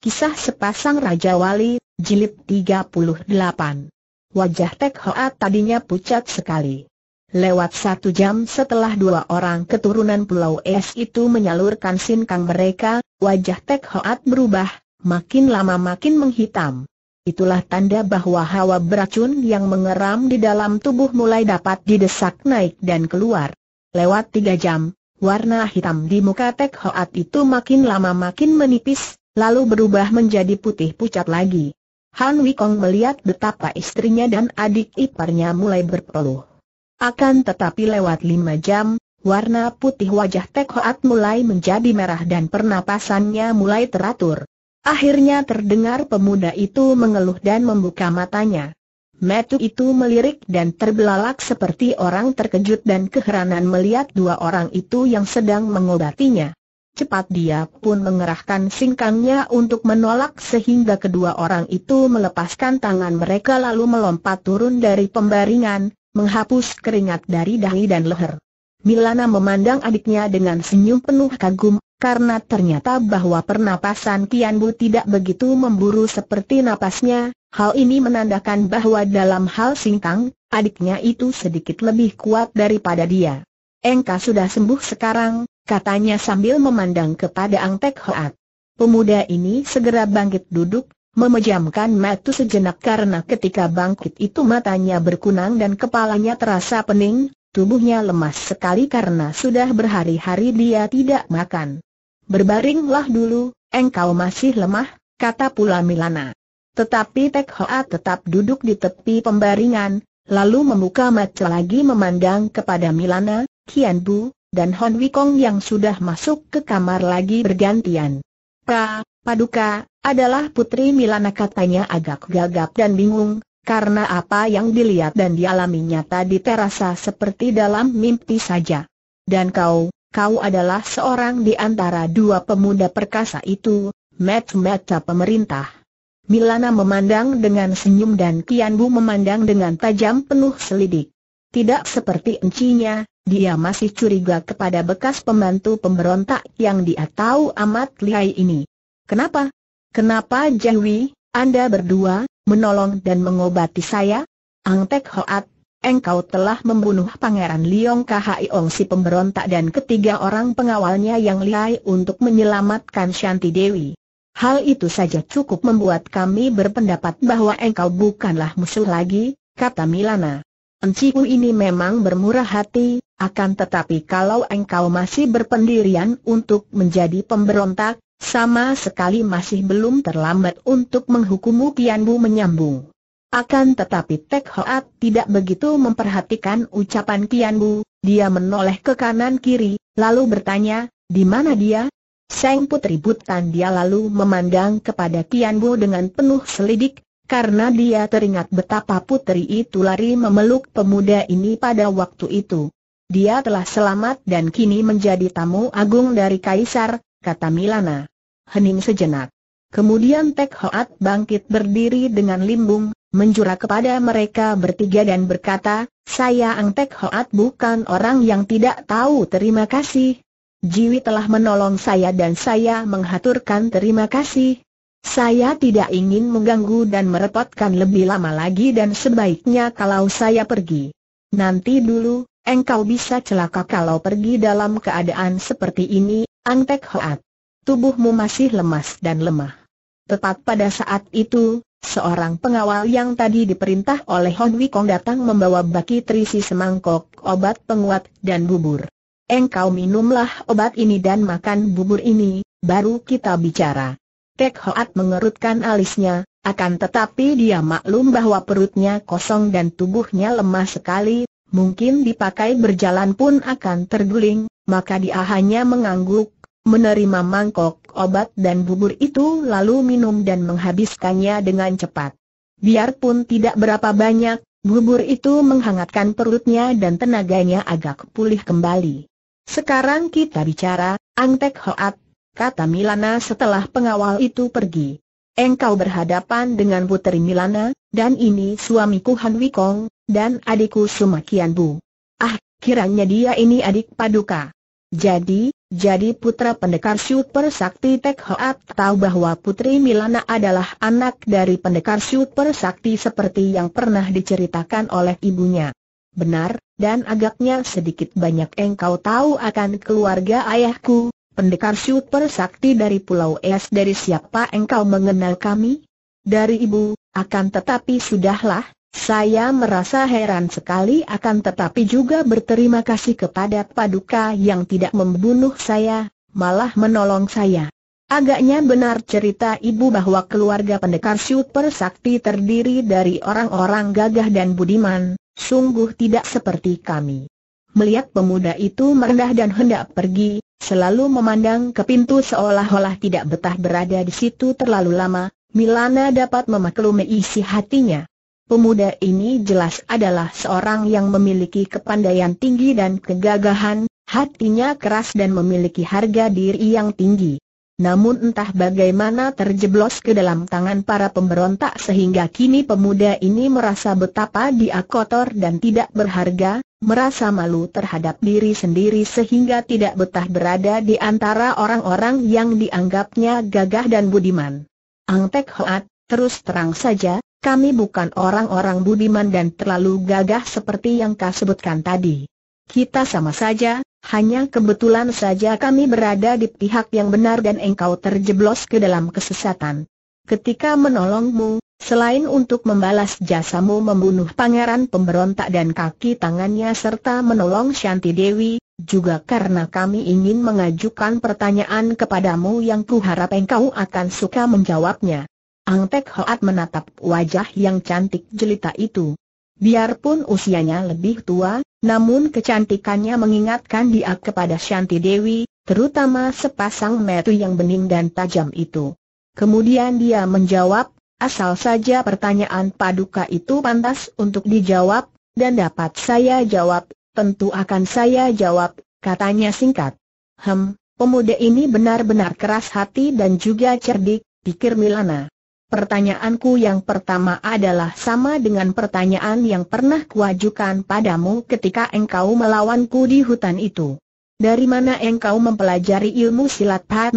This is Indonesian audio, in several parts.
Kisah Sepasang Raja Wali, Jilid 38 Wajah Tek Hoat tadinya pucat sekali. Lewat satu jam setelah dua orang keturunan Pulau Es itu menyalurkan sinkang mereka, wajah Tek Hoat berubah, makin lama makin menghitam. Itulah tanda bahwa hawa beracun yang mengeram di dalam tubuh mulai dapat didesak naik dan keluar. Lewat tiga jam, warna hitam di muka Tek Hoat itu makin lama makin menipis, lalu berubah menjadi putih pucat lagi. Han Wikong melihat betapa istrinya dan adik iparnya mulai berpeluh. Akan tetapi lewat lima jam, warna putih wajah Tek Hoat mulai menjadi merah dan pernapasannya mulai teratur. Akhirnya terdengar pemuda itu mengeluh dan membuka matanya. Metu itu melirik dan terbelalak seperti orang terkejut dan keheranan melihat dua orang itu yang sedang mengobatinya. Cepat dia pun mengerahkan singkangnya untuk menolak sehingga kedua orang itu melepaskan tangan mereka lalu melompat turun dari pembaringan, menghapus keringat dari dahi dan leher. Milana memandang adiknya dengan senyum penuh kagum, karena ternyata bahwa pernapasan Tian tidak begitu memburu seperti napasnya, hal ini menandakan bahwa dalam hal singkang, adiknya itu sedikit lebih kuat daripada dia. Engka sudah sembuh sekarang, katanya sambil memandang kepada Ang Tek Hoat. Pemuda ini segera bangkit duduk, memejamkan mata sejenak karena ketika bangkit itu matanya berkunang dan kepalanya terasa pening, tubuhnya lemas sekali karena sudah berhari-hari dia tidak makan. Berbaringlah dulu, engkau masih lemah, kata pula Milana. Tetapi Tek Hoat tetap duduk di tepi pembaringan, lalu membuka mata lagi memandang kepada Milana, Kian Bu, dan Hon Wikong yang sudah masuk ke kamar lagi bergantian. Pra, Paduka, adalah Putri Milana katanya agak gagap dan bingung, karena apa yang dilihat dan dialaminya tadi terasa seperti dalam mimpi saja. Dan kau, kau adalah seorang di antara dua pemuda perkasa itu, mata-mata pemerintah. Milana memandang dengan senyum dan Kian Bu memandang dengan tajam penuh selidik. Tidak seperti encinya, dia masih curiga kepada bekas pembantu pemberontak yang dia tahu amat lihai ini. Kenapa? Kenapa Jahwi, Anda berdua, menolong dan mengobati saya? Ang Tek Hoat, engkau telah membunuh Pangeran Liong Ong si pemberontak dan ketiga orang pengawalnya yang lihai untuk menyelamatkan Shanti Dewi. Hal itu saja cukup membuat kami berpendapat bahwa engkau bukanlah musuh lagi, kata Milana. Enciku ini memang bermurah hati, akan tetapi kalau engkau masih berpendirian untuk menjadi pemberontak, sama sekali masih belum terlambat untuk menghukumu Kianbu menyambung. Akan tetapi Tek Hoat tidak begitu memperhatikan ucapan Kianbu, dia menoleh ke kanan kiri, lalu bertanya, di mana dia? Seng Putri Butan dia lalu memandang kepada Kianbu dengan penuh selidik, karena dia teringat betapa putri itu lari memeluk pemuda ini pada waktu itu. Dia telah selamat dan kini menjadi tamu agung dari Kaisar, kata Milana. Hening sejenak. Kemudian Tek Hoat bangkit berdiri dengan limbung, menjura kepada mereka bertiga dan berkata, saya Ang Tek Hoat bukan orang yang tidak tahu terima kasih. Jiwi telah menolong saya dan saya menghaturkan terima kasih. Saya tidak ingin mengganggu dan merepotkan lebih lama lagi dan sebaiknya kalau saya pergi. Nanti dulu, engkau bisa celaka kalau pergi dalam keadaan seperti ini, Antek Hoat. Tubuhmu masih lemas dan lemah. Tepat pada saat itu, Seorang pengawal yang tadi diperintah oleh Hon Wikong datang membawa baki terisi semangkok obat penguat dan bubur. Engkau minumlah obat ini dan makan bubur ini, baru kita bicara. Tek Hoat mengerutkan alisnya, akan tetapi dia maklum bahwa perutnya kosong dan tubuhnya lemah sekali, mungkin dipakai berjalan pun akan terguling, maka dia hanya mengangguk, menerima mangkok obat dan bubur itu lalu minum dan menghabiskannya dengan cepat. Biarpun tidak berapa banyak, bubur itu menghangatkan perutnya dan tenaganya agak pulih kembali. Sekarang kita bicara, Angtek Hoat kata Milana setelah pengawal itu pergi. Engkau berhadapan dengan puteri Milana, dan ini suamiku Han Wikong, dan adikku Sumakian Bu. Ah, kiranya dia ini adik paduka. Jadi, jadi putra pendekar Super Sakti Tek Hoat tahu bahwa putri Milana adalah anak dari pendekar Super Sakti seperti yang pernah diceritakan oleh ibunya. Benar, dan agaknya sedikit banyak engkau tahu akan keluarga ayahku, pendekar super sakti dari Pulau Es dari siapa engkau mengenal kami? Dari ibu, akan tetapi sudahlah, saya merasa heran sekali akan tetapi juga berterima kasih kepada Paduka yang tidak membunuh saya, malah menolong saya. Agaknya benar cerita ibu bahwa keluarga pendekar super sakti terdiri dari orang-orang gagah dan budiman, sungguh tidak seperti kami. Melihat pemuda itu merendah dan hendak pergi, Selalu memandang ke pintu seolah-olah tidak betah berada di situ terlalu lama, Milana dapat memaklumi isi hatinya. Pemuda ini jelas adalah seorang yang memiliki kepandaian tinggi dan kegagahan, hatinya keras dan memiliki harga diri yang tinggi. Namun entah bagaimana terjeblos ke dalam tangan para pemberontak sehingga kini pemuda ini merasa betapa dia kotor dan tidak berharga, merasa malu terhadap diri sendiri sehingga tidak betah berada di antara orang-orang yang dianggapnya gagah dan budiman. Ang Tek Hoat, terus terang saja, kami bukan orang-orang budiman dan terlalu gagah seperti yang kau sebutkan tadi. Kita sama saja, hanya kebetulan saja kami berada di pihak yang benar dan engkau terjeblos ke dalam kesesatan. Ketika menolongmu, Selain untuk membalas jasamu membunuh pangeran pemberontak dan kaki tangannya serta menolong Shanti Dewi, juga karena kami ingin mengajukan pertanyaan kepadamu yang kuharap engkau akan suka menjawabnya. Ang Tek Hoat menatap wajah yang cantik jelita itu. Biarpun usianya lebih tua, namun kecantikannya mengingatkan dia kepada Shanti Dewi, terutama sepasang metu yang bening dan tajam itu. Kemudian dia menjawab, asal saja pertanyaan paduka itu pantas untuk dijawab, dan dapat saya jawab, tentu akan saya jawab, katanya singkat. Hem, pemuda ini benar-benar keras hati dan juga cerdik, pikir Milana. Pertanyaanku yang pertama adalah sama dengan pertanyaan yang pernah kuajukan padamu ketika engkau melawanku di hutan itu. Dari mana engkau mempelajari ilmu silat Pat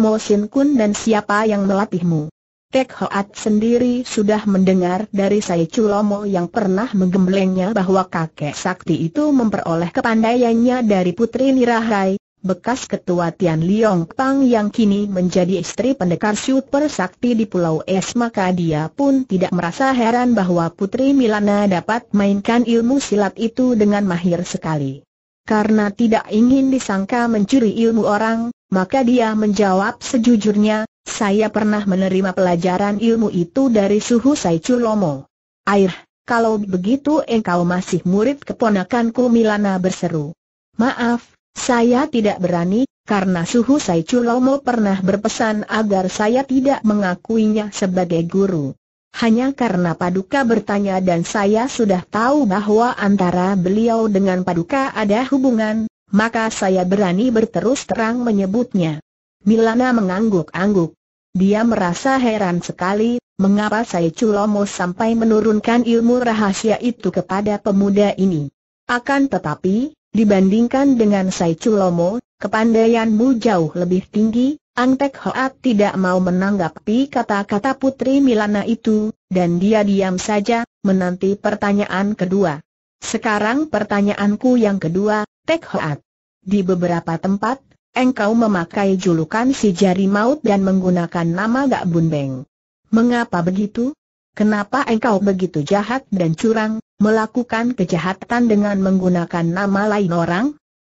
Kun dan siapa yang melatihmu? Tek Hoat sendiri sudah mendengar dari Sai Chulomo yang pernah menggemblengnya bahwa kakek sakti itu memperoleh kepandaiannya dari putri Nirahai, bekas ketua Tian Liong Pang yang kini menjadi istri pendekar super sakti di Pulau Es maka dia pun tidak merasa heran bahwa putri Milana dapat mainkan ilmu silat itu dengan mahir sekali. Karena tidak ingin disangka mencuri ilmu orang, maka dia menjawab sejujurnya, saya pernah menerima pelajaran ilmu itu dari suhu Sai Lomo. Air, kalau begitu engkau masih murid keponakanku Milana berseru. Maaf, saya tidak berani, karena suhu Sai Lomo pernah berpesan agar saya tidak mengakuinya sebagai guru. Hanya karena Paduka bertanya dan saya sudah tahu bahwa antara beliau dengan Paduka ada hubungan, maka saya berani berterus terang menyebutnya. Milana mengangguk-angguk. Dia merasa heran sekali, mengapa saya culomo sampai menurunkan ilmu rahasia itu kepada pemuda ini. Akan tetapi, dibandingkan dengan saya culomo, kepandaianmu jauh lebih tinggi, Angtek Hoat tidak mau menanggapi kata-kata Putri Milana itu, dan dia diam saja, menanti pertanyaan kedua. Sekarang pertanyaanku yang kedua, Tek Hoat. Di beberapa tempat, Engkau memakai julukan si jari maut dan menggunakan nama Gak Beng. Mengapa begitu? Kenapa engkau begitu jahat dan curang, melakukan kejahatan dengan menggunakan nama lain orang?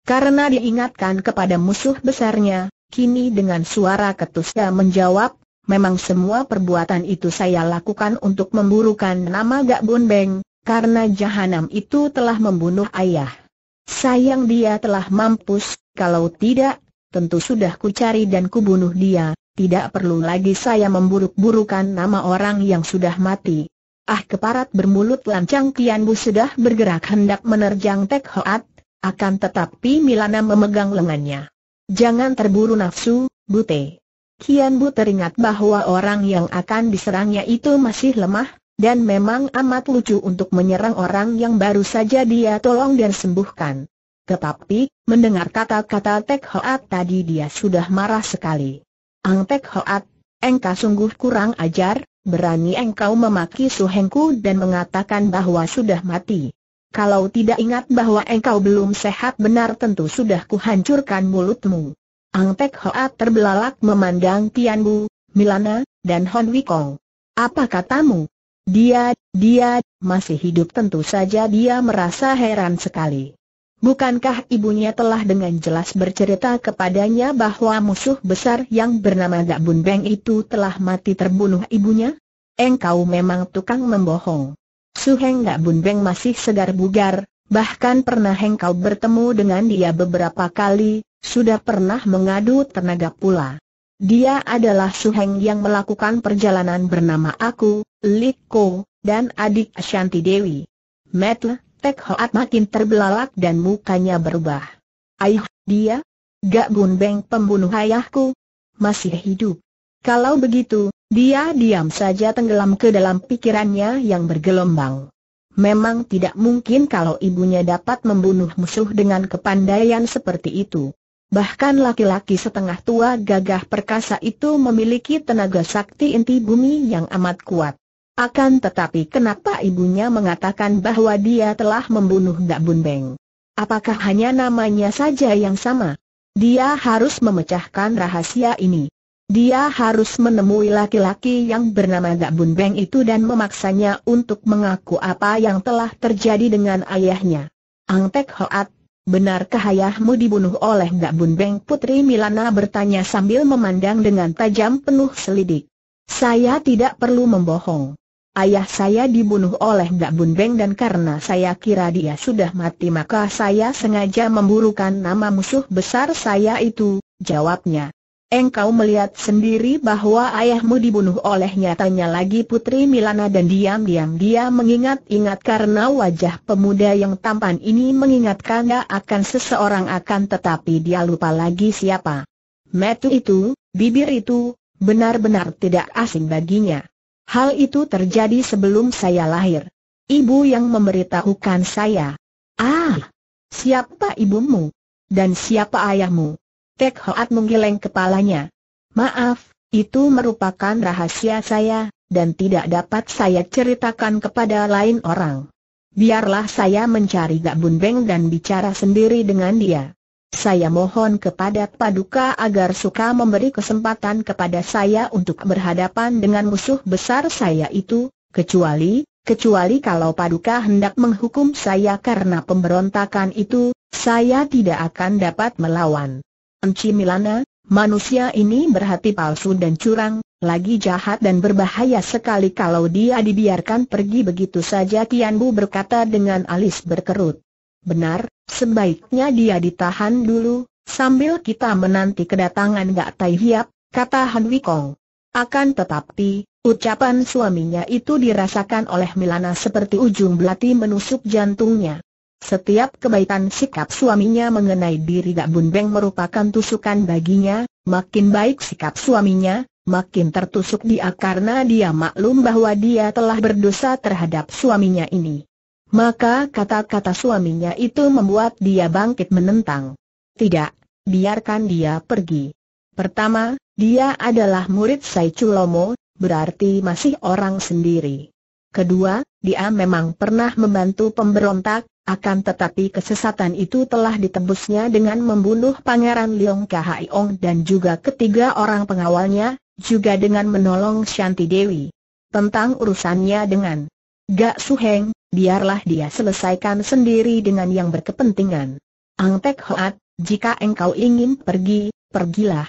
Karena diingatkan kepada musuh besarnya, kini dengan suara ketusnya menjawab, memang semua perbuatan itu saya lakukan untuk memburukan nama Gak Beng, karena jahanam itu telah membunuh ayah. Sayang dia telah mampus, kalau tidak, tentu sudah kucari dan kubunuh dia, tidak perlu lagi saya memburuk-burukan nama orang yang sudah mati. Ah keparat bermulut lancang Kian Bu sudah bergerak hendak menerjang Tek Hoat, akan tetapi Milana memegang lengannya. Jangan terburu nafsu, Bute. Kian Bu teringat bahwa orang yang akan diserangnya itu masih lemah, dan memang amat lucu untuk menyerang orang yang baru saja dia tolong dan sembuhkan. Tetapi, mendengar kata-kata Tek Hoat tadi dia sudah marah sekali. Ang Tek Hoat, engkau sungguh kurang ajar, berani engkau memaki suhengku dan mengatakan bahwa sudah mati. Kalau tidak ingat bahwa engkau belum sehat benar tentu sudah kuhancurkan mulutmu. Ang Tek Hoat terbelalak memandang Tian Bu, Milana, dan Hon Wikong. Apa katamu? Dia, dia, masih hidup tentu saja dia merasa heran sekali. Bukankah ibunya telah dengan jelas bercerita kepadanya bahwa musuh besar yang bernama Gak Bun Beng itu telah mati terbunuh ibunya? Engkau memang tukang membohong. Suheng Gak Bun Beng masih segar bugar, bahkan pernah engkau bertemu dengan dia beberapa kali, sudah pernah mengadu tenaga pula. Dia adalah Suheng yang melakukan perjalanan bernama aku, Liko, dan adik Ashanti Dewi. Metle, Tek Hoat makin terbelalak dan mukanya berubah. Aih, dia? Gak Beng pembunuh ayahku? Masih hidup. Kalau begitu, dia diam saja tenggelam ke dalam pikirannya yang bergelombang. Memang tidak mungkin kalau ibunya dapat membunuh musuh dengan kepandaian seperti itu. Bahkan laki-laki setengah tua gagah perkasa itu memiliki tenaga sakti inti bumi yang amat kuat. Akan tetapi kenapa ibunya mengatakan bahwa dia telah membunuh Gak Bun Apakah hanya namanya saja yang sama? Dia harus memecahkan rahasia ini. Dia harus menemui laki-laki yang bernama Gak Bun itu dan memaksanya untuk mengaku apa yang telah terjadi dengan ayahnya. Ang Tek Hoat, benarkah ayahmu dibunuh oleh Gak Bun Putri Milana bertanya sambil memandang dengan tajam penuh selidik. Saya tidak perlu membohong. Ayah saya dibunuh oleh Dak Bun Beng dan karena saya kira dia sudah mati maka saya sengaja memburukan nama musuh besar saya itu, jawabnya. Engkau melihat sendiri bahwa ayahmu dibunuh olehnya tanya lagi Putri Milana dan diam-diam dia mengingat-ingat karena wajah pemuda yang tampan ini mengingatkannya akan seseorang akan tetapi dia lupa lagi siapa. Metu itu, bibir itu, benar-benar tidak asing baginya. Hal itu terjadi sebelum saya lahir. Ibu yang memberitahukan saya. Ah, siapa ibumu? Dan siapa ayahmu? Tek Hoat menggeleng kepalanya. Maaf, itu merupakan rahasia saya, dan tidak dapat saya ceritakan kepada lain orang. Biarlah saya mencari Gak Bun Beng dan bicara sendiri dengan dia. Saya mohon kepada Paduka agar suka memberi kesempatan kepada saya untuk berhadapan dengan musuh besar saya itu, kecuali, kecuali kalau Paduka hendak menghukum saya karena pemberontakan itu, saya tidak akan dapat melawan. Enci Milana, manusia ini berhati palsu dan curang, lagi jahat dan berbahaya sekali kalau dia dibiarkan pergi begitu saja Tianbu berkata dengan alis berkerut. Benar, sebaiknya dia ditahan dulu, sambil kita menanti kedatangan Gak Tai Hiap, kata Han Wikong. Akan tetapi, ucapan suaminya itu dirasakan oleh Milana seperti ujung belati menusuk jantungnya. Setiap kebaikan sikap suaminya mengenai diri Gak Bun Beng merupakan tusukan baginya, makin baik sikap suaminya, makin tertusuk dia karena dia maklum bahwa dia telah berdosa terhadap suaminya ini. Maka kata-kata suaminya itu membuat dia bangkit menentang. Tidak, biarkan dia pergi. Pertama, dia adalah murid Sai Chulomo, berarti masih orang sendiri. Kedua, dia memang pernah membantu pemberontak, akan tetapi kesesatan itu telah ditebusnya dengan membunuh Pangeran Liong Ong dan juga ketiga orang pengawalnya, juga dengan menolong Shanti Dewi. Tentang urusannya dengan Gak Suheng, biarlah dia selesaikan sendiri dengan yang berkepentingan. Ang Tek Hoat, jika engkau ingin pergi, pergilah.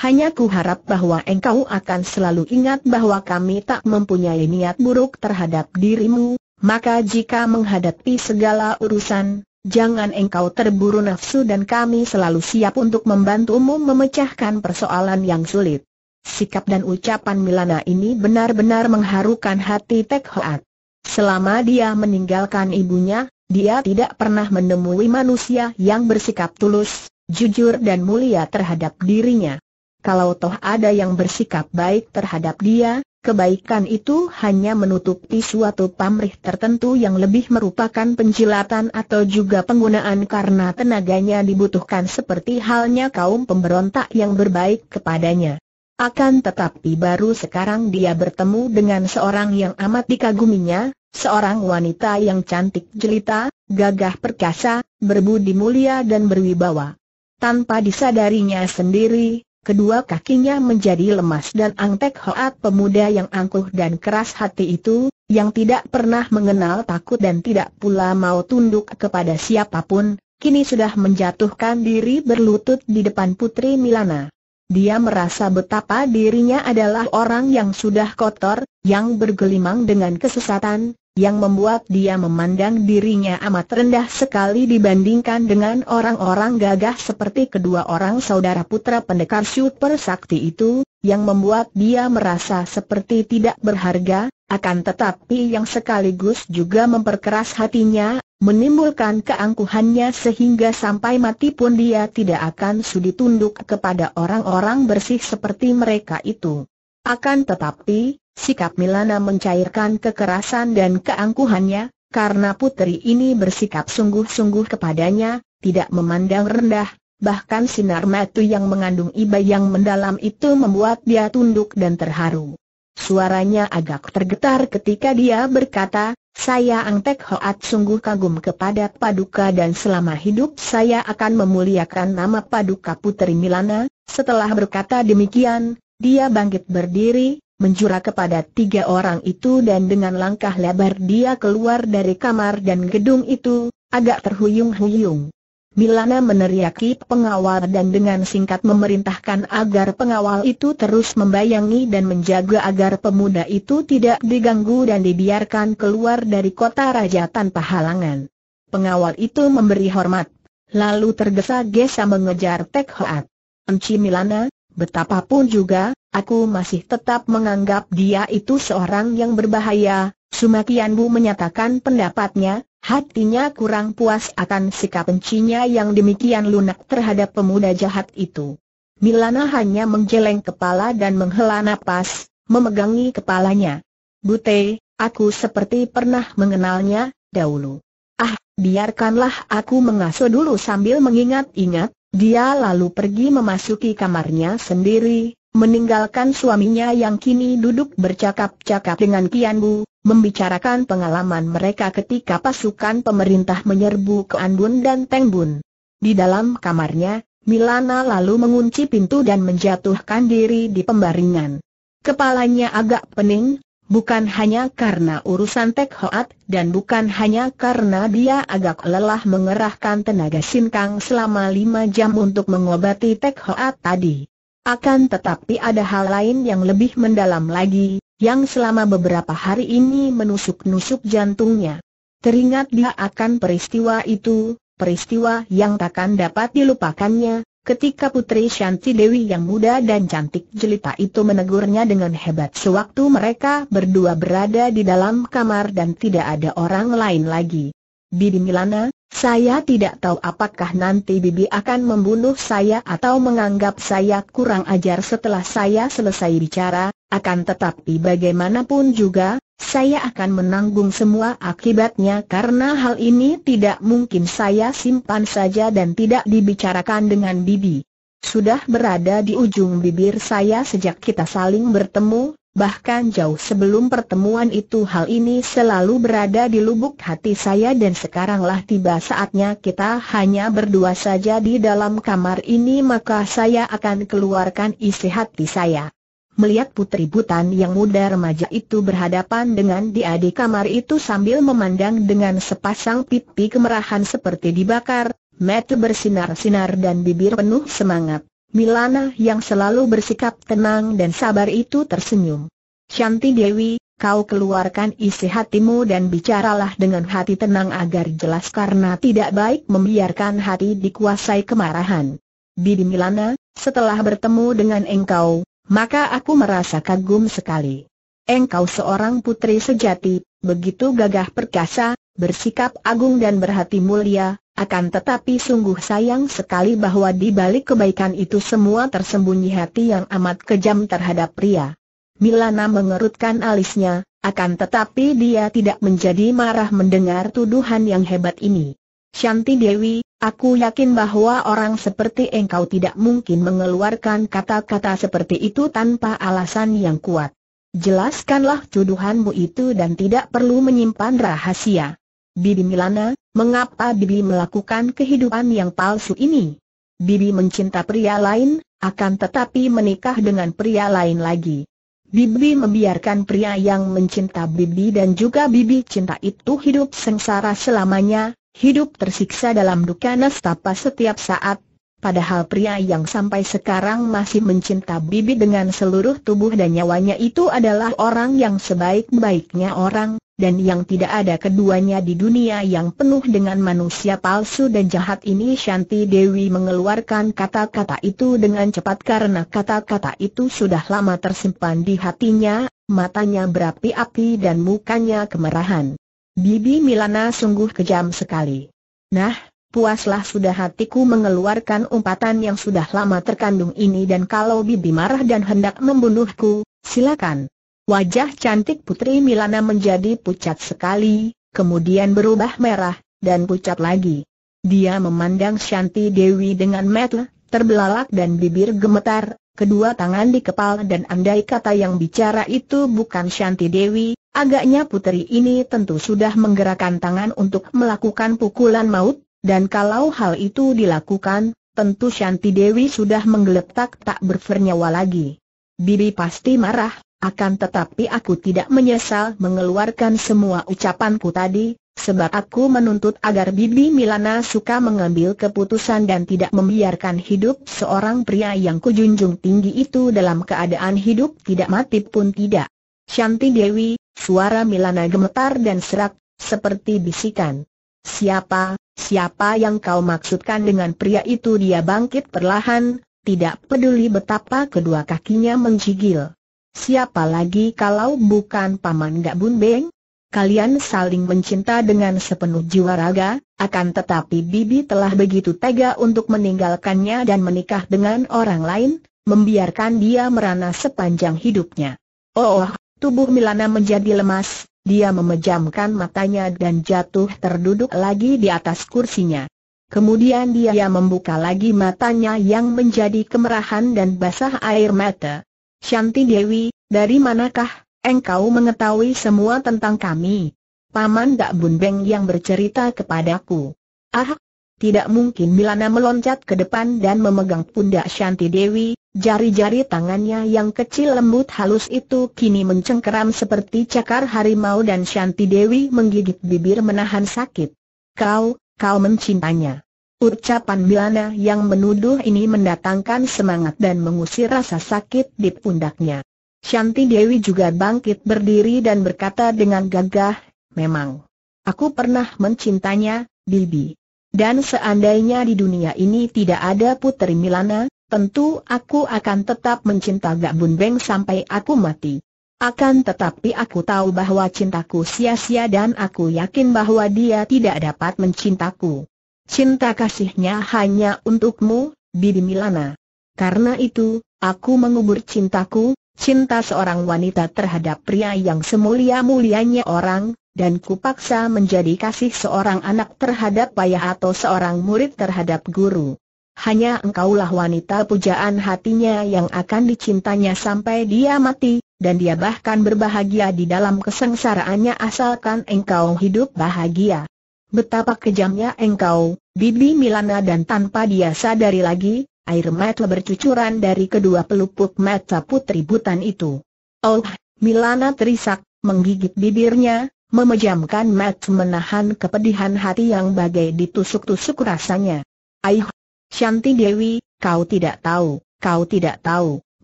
Hanya ku harap bahwa engkau akan selalu ingat bahwa kami tak mempunyai niat buruk terhadap dirimu, maka jika menghadapi segala urusan, jangan engkau terburu nafsu dan kami selalu siap untuk membantumu memecahkan persoalan yang sulit. Sikap dan ucapan Milana ini benar-benar mengharukan hati Tek Hoat. Selama dia meninggalkan ibunya, dia tidak pernah menemui manusia yang bersikap tulus, jujur dan mulia terhadap dirinya. Kalau toh ada yang bersikap baik terhadap dia, kebaikan itu hanya menutupi suatu pamrih tertentu yang lebih merupakan penjilatan atau juga penggunaan karena tenaganya dibutuhkan seperti halnya kaum pemberontak yang berbaik kepadanya. Akan tetapi baru sekarang dia bertemu dengan seorang yang amat dikaguminya, Seorang wanita yang cantik jelita, gagah perkasa, berbudi mulia dan berwibawa. Tanpa disadarinya sendiri, kedua kakinya menjadi lemas dan angtek hoat pemuda yang angkuh dan keras hati itu, yang tidak pernah mengenal takut dan tidak pula mau tunduk kepada siapapun, kini sudah menjatuhkan diri berlutut di depan Putri Milana. Dia merasa betapa dirinya adalah orang yang sudah kotor, yang bergelimang dengan kesesatan, yang membuat dia memandang dirinya amat rendah sekali dibandingkan dengan orang-orang gagah seperti kedua orang saudara putra pendekar super sakti itu, yang membuat dia merasa seperti tidak berharga, akan tetapi yang sekaligus juga memperkeras hatinya, menimbulkan keangkuhannya sehingga sampai mati pun dia tidak akan sudi tunduk kepada orang-orang bersih seperti mereka itu. Akan tetapi, Sikap Milana mencairkan kekerasan dan keangkuhannya, karena putri ini bersikap sungguh-sungguh kepadanya, tidak memandang rendah, bahkan sinar mata yang mengandung iba yang mendalam itu membuat dia tunduk dan terharu. Suaranya agak tergetar ketika dia berkata, saya Ang Hoat sungguh kagum kepada Paduka dan selama hidup saya akan memuliakan nama Paduka Putri Milana. Setelah berkata demikian, dia bangkit berdiri, menjura kepada tiga orang itu dan dengan langkah lebar dia keluar dari kamar dan gedung itu, agak terhuyung-huyung. Milana meneriaki pengawal dan dengan singkat memerintahkan agar pengawal itu terus membayangi dan menjaga agar pemuda itu tidak diganggu dan dibiarkan keluar dari kota raja tanpa halangan. Pengawal itu memberi hormat, lalu tergesa-gesa mengejar Tek Hoat. Enci Milana, Betapapun juga, aku masih tetap menganggap dia itu seorang yang berbahaya. Sumakian Bu menyatakan pendapatnya, hatinya kurang puas akan sikap pencinya yang demikian lunak terhadap pemuda jahat itu. Milana hanya menggeleng kepala dan menghela nafas, memegangi kepalanya. Bute, aku seperti pernah mengenalnya, dahulu. Ah, biarkanlah aku mengasuh dulu sambil mengingat-ingat, dia lalu pergi memasuki kamarnya sendiri, meninggalkan suaminya yang kini duduk bercakap-cakap dengan Kian Bu, membicarakan pengalaman mereka ketika pasukan pemerintah menyerbu ke Anbun dan Tengbun. Di dalam kamarnya, Milana lalu mengunci pintu dan menjatuhkan diri di pembaringan. Kepalanya agak pening, Bukan hanya karena urusan Tek Hoat dan bukan hanya karena dia agak lelah mengerahkan tenaga sinkang selama lima jam untuk mengobati Tek Hoat tadi. Akan tetapi ada hal lain yang lebih mendalam lagi, yang selama beberapa hari ini menusuk-nusuk jantungnya. Teringat dia akan peristiwa itu, peristiwa yang takkan dapat dilupakannya, Ketika Putri Shanti Dewi yang muda dan cantik jelita itu menegurnya dengan hebat sewaktu mereka berdua berada di dalam kamar dan tidak ada orang lain lagi. Bibi Milana, saya tidak tahu apakah nanti Bibi akan membunuh saya atau menganggap saya kurang ajar setelah saya selesai bicara, akan tetapi bagaimanapun juga, saya akan menanggung semua akibatnya karena hal ini tidak mungkin saya simpan saja dan tidak dibicarakan dengan bibi. Sudah berada di ujung bibir saya sejak kita saling bertemu, bahkan jauh sebelum pertemuan itu hal ini selalu berada di lubuk hati saya dan sekaranglah tiba saatnya kita hanya berdua saja di dalam kamar ini maka saya akan keluarkan isi hati saya melihat putri butan yang muda remaja itu berhadapan dengan dia di kamar itu sambil memandang dengan sepasang pipi kemerahan seperti dibakar, mata bersinar-sinar dan bibir penuh semangat. Milana yang selalu bersikap tenang dan sabar itu tersenyum. Shanti Dewi, kau keluarkan isi hatimu dan bicaralah dengan hati tenang agar jelas karena tidak baik membiarkan hati dikuasai kemarahan. Bibi Milana, setelah bertemu dengan engkau, maka aku merasa kagum sekali. Engkau seorang putri sejati, begitu gagah perkasa, bersikap agung dan berhati mulia, akan tetapi sungguh sayang sekali bahwa di balik kebaikan itu semua tersembunyi hati yang amat kejam terhadap pria. Milana mengerutkan alisnya, akan tetapi dia tidak menjadi marah mendengar tuduhan yang hebat ini. Shanti Dewi, aku yakin bahwa orang seperti engkau tidak mungkin mengeluarkan kata-kata seperti itu tanpa alasan yang kuat. Jelaskanlah tuduhanmu itu dan tidak perlu menyimpan rahasia. Bibi Milana, mengapa Bibi melakukan kehidupan yang palsu ini? Bibi mencinta pria lain, akan tetapi menikah dengan pria lain lagi. Bibi membiarkan pria yang mencinta Bibi dan juga Bibi cinta itu hidup sengsara selamanya, hidup tersiksa dalam duka nestapa setiap saat, padahal pria yang sampai sekarang masih mencinta bibi dengan seluruh tubuh dan nyawanya itu adalah orang yang sebaik-baiknya orang, dan yang tidak ada keduanya di dunia yang penuh dengan manusia palsu dan jahat ini Shanti Dewi mengeluarkan kata-kata itu dengan cepat karena kata-kata itu sudah lama tersimpan di hatinya, matanya berapi-api dan mukanya kemerahan. Bibi Milana sungguh kejam sekali. Nah, puaslah sudah hatiku mengeluarkan umpatan yang sudah lama terkandung ini dan kalau Bibi marah dan hendak membunuhku, silakan. Wajah cantik Putri Milana menjadi pucat sekali, kemudian berubah merah, dan pucat lagi. Dia memandang Shanti Dewi dengan metel, terbelalak dan bibir gemetar, kedua tangan di kepala dan andai kata yang bicara itu bukan Shanti Dewi, agaknya putri ini tentu sudah menggerakkan tangan untuk melakukan pukulan maut, dan kalau hal itu dilakukan, tentu Shanti Dewi sudah menggeletak tak bernyawa lagi. Bibi pasti marah, akan tetapi aku tidak menyesal mengeluarkan semua ucapanku tadi, Sebab aku menuntut agar Bibi Milana suka mengambil keputusan dan tidak membiarkan hidup seorang pria yang kujunjung tinggi itu dalam keadaan hidup tidak mati pun tidak. Shanti Dewi, suara Milana gemetar dan serak, seperti bisikan. Siapa, siapa yang kau maksudkan dengan pria itu dia bangkit perlahan, tidak peduli betapa kedua kakinya menjigil. Siapa lagi kalau bukan Paman Gak Gabun Beng? kalian saling mencinta dengan sepenuh jiwa raga, akan tetapi Bibi telah begitu tega untuk meninggalkannya dan menikah dengan orang lain, membiarkan dia merana sepanjang hidupnya. Oh, tubuh Milana menjadi lemas, dia memejamkan matanya dan jatuh terduduk lagi di atas kursinya. Kemudian dia membuka lagi matanya yang menjadi kemerahan dan basah air mata. Shanti Dewi, dari manakah engkau mengetahui semua tentang kami. Paman Dak Bun yang bercerita kepadaku. Ah, tidak mungkin Milana meloncat ke depan dan memegang pundak Shanti Dewi, jari-jari tangannya yang kecil lembut halus itu kini mencengkeram seperti cakar harimau dan Shanti Dewi menggigit bibir menahan sakit. Kau, kau mencintanya. Ucapan Milana yang menuduh ini mendatangkan semangat dan mengusir rasa sakit di pundaknya. Shanti Dewi juga bangkit berdiri dan berkata dengan gagah, memang. Aku pernah mencintanya, Bibi. Dan seandainya di dunia ini tidak ada putri Milana, tentu aku akan tetap mencinta Gak Bun Beng sampai aku mati. Akan tetapi aku tahu bahwa cintaku sia-sia dan aku yakin bahwa dia tidak dapat mencintaku. Cinta kasihnya hanya untukmu, Bibi Milana. Karena itu, aku mengubur cintaku, cinta seorang wanita terhadap pria yang semulia-mulianya orang, dan kupaksa menjadi kasih seorang anak terhadap ayah atau seorang murid terhadap guru. Hanya engkaulah wanita pujaan hatinya yang akan dicintanya sampai dia mati, dan dia bahkan berbahagia di dalam kesengsaraannya asalkan engkau hidup bahagia. Betapa kejamnya engkau, Bibi Milana dan tanpa dia sadari lagi, air mata bercucuran dari kedua pelupuk mata putri butan itu. Oh, Milana terisak, menggigit bibirnya, memejamkan mata menahan kepedihan hati yang bagai ditusuk-tusuk rasanya. Aih, Shanti Dewi, kau tidak tahu, kau tidak tahu,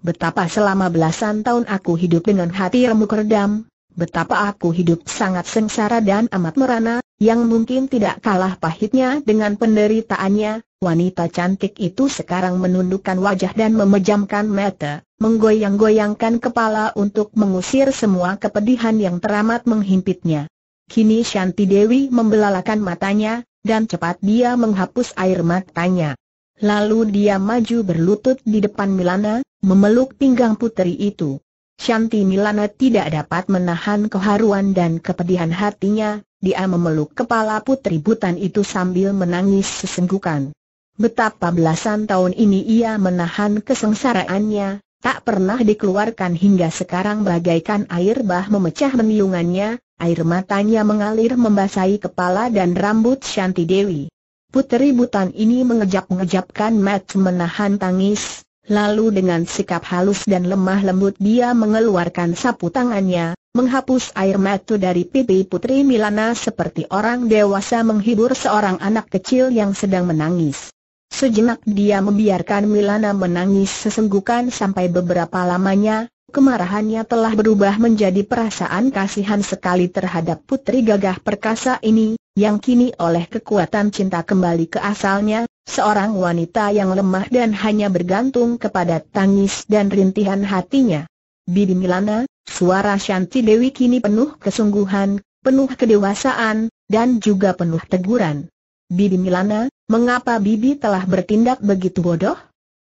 betapa selama belasan tahun aku hidup dengan hati remuk redam, betapa aku hidup sangat sengsara dan amat merana, yang mungkin tidak kalah pahitnya dengan penderitaannya, wanita cantik itu sekarang menundukkan wajah dan memejamkan mata, menggoyang-goyangkan kepala untuk mengusir semua kepedihan yang teramat menghimpitnya. Kini Shanti Dewi membelalakan matanya, dan cepat dia menghapus air matanya. Lalu dia maju berlutut di depan Milana, memeluk pinggang putri itu. Shanti Milana tidak dapat menahan keharuan dan kepedihan hatinya, dia memeluk kepala putri butan itu sambil menangis sesenggukan. Betapa belasan tahun ini ia menahan kesengsaraannya, tak pernah dikeluarkan hingga sekarang bagaikan air bah memecah meniungannya, air matanya mengalir membasahi kepala dan rambut Shanti Dewi. Putri Butan ini mengejap-ngejapkan Matt menahan tangis, Lalu dengan sikap halus dan lemah lembut dia mengeluarkan sapu tangannya, menghapus air mata dari pipi Putri Milana seperti orang dewasa menghibur seorang anak kecil yang sedang menangis. Sejenak dia membiarkan Milana menangis sesenggukan sampai beberapa lamanya, Kemarahannya telah berubah menjadi perasaan kasihan sekali terhadap putri gagah perkasa ini, yang kini oleh kekuatan cinta kembali ke asalnya, seorang wanita yang lemah dan hanya bergantung kepada tangis dan rintihan hatinya. Bibi Milana, suara Shanti Dewi kini penuh kesungguhan, penuh kedewasaan, dan juga penuh teguran. Bibi Milana, mengapa Bibi telah bertindak begitu bodoh?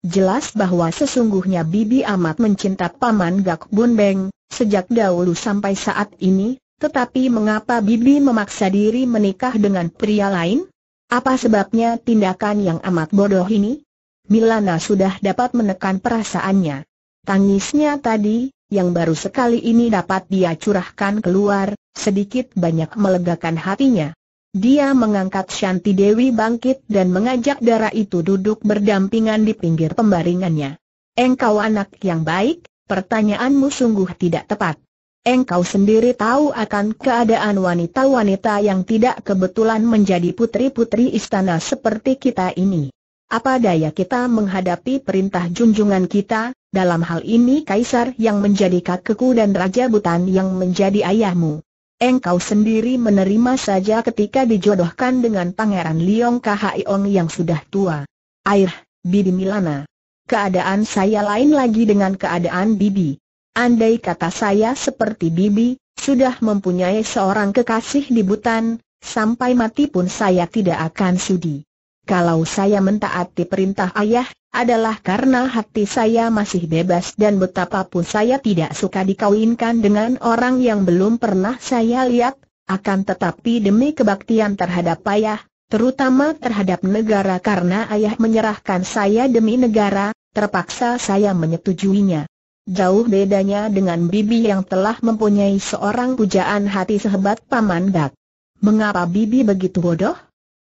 Jelas bahwa sesungguhnya Bibi amat mencinta Paman Gak Bun Beng, sejak dahulu sampai saat ini, tetapi mengapa Bibi memaksa diri menikah dengan pria lain? Apa sebabnya tindakan yang amat bodoh ini? Milana sudah dapat menekan perasaannya. Tangisnya tadi, yang baru sekali ini dapat dia curahkan keluar, sedikit banyak melegakan hatinya. Dia mengangkat Shanti Dewi bangkit dan mengajak darah itu duduk berdampingan di pinggir pembaringannya. Engkau anak yang baik, pertanyaanmu sungguh tidak tepat. Engkau sendiri tahu akan keadaan wanita-wanita yang tidak kebetulan menjadi putri-putri istana seperti kita ini. Apa daya kita menghadapi perintah junjungan kita, dalam hal ini kaisar yang menjadi kakeku dan raja butan yang menjadi ayahmu. Engkau sendiri menerima saja ketika dijodohkan dengan Pangeran Liong Ong yang sudah tua. Air, Bibi Milana. Keadaan saya lain lagi dengan keadaan Bibi. Andai kata saya seperti Bibi, sudah mempunyai seorang kekasih di Butan, sampai mati pun saya tidak akan sudi. Kalau saya mentaati perintah ayah, adalah karena hati saya masih bebas dan betapapun saya tidak suka dikawinkan dengan orang yang belum pernah saya lihat, akan tetapi demi kebaktian terhadap ayah, terutama terhadap negara karena ayah menyerahkan saya demi negara, terpaksa saya menyetujuinya. Jauh bedanya dengan Bibi yang telah mempunyai seorang pujaan hati sehebat Paman Dak. Mengapa Bibi begitu bodoh?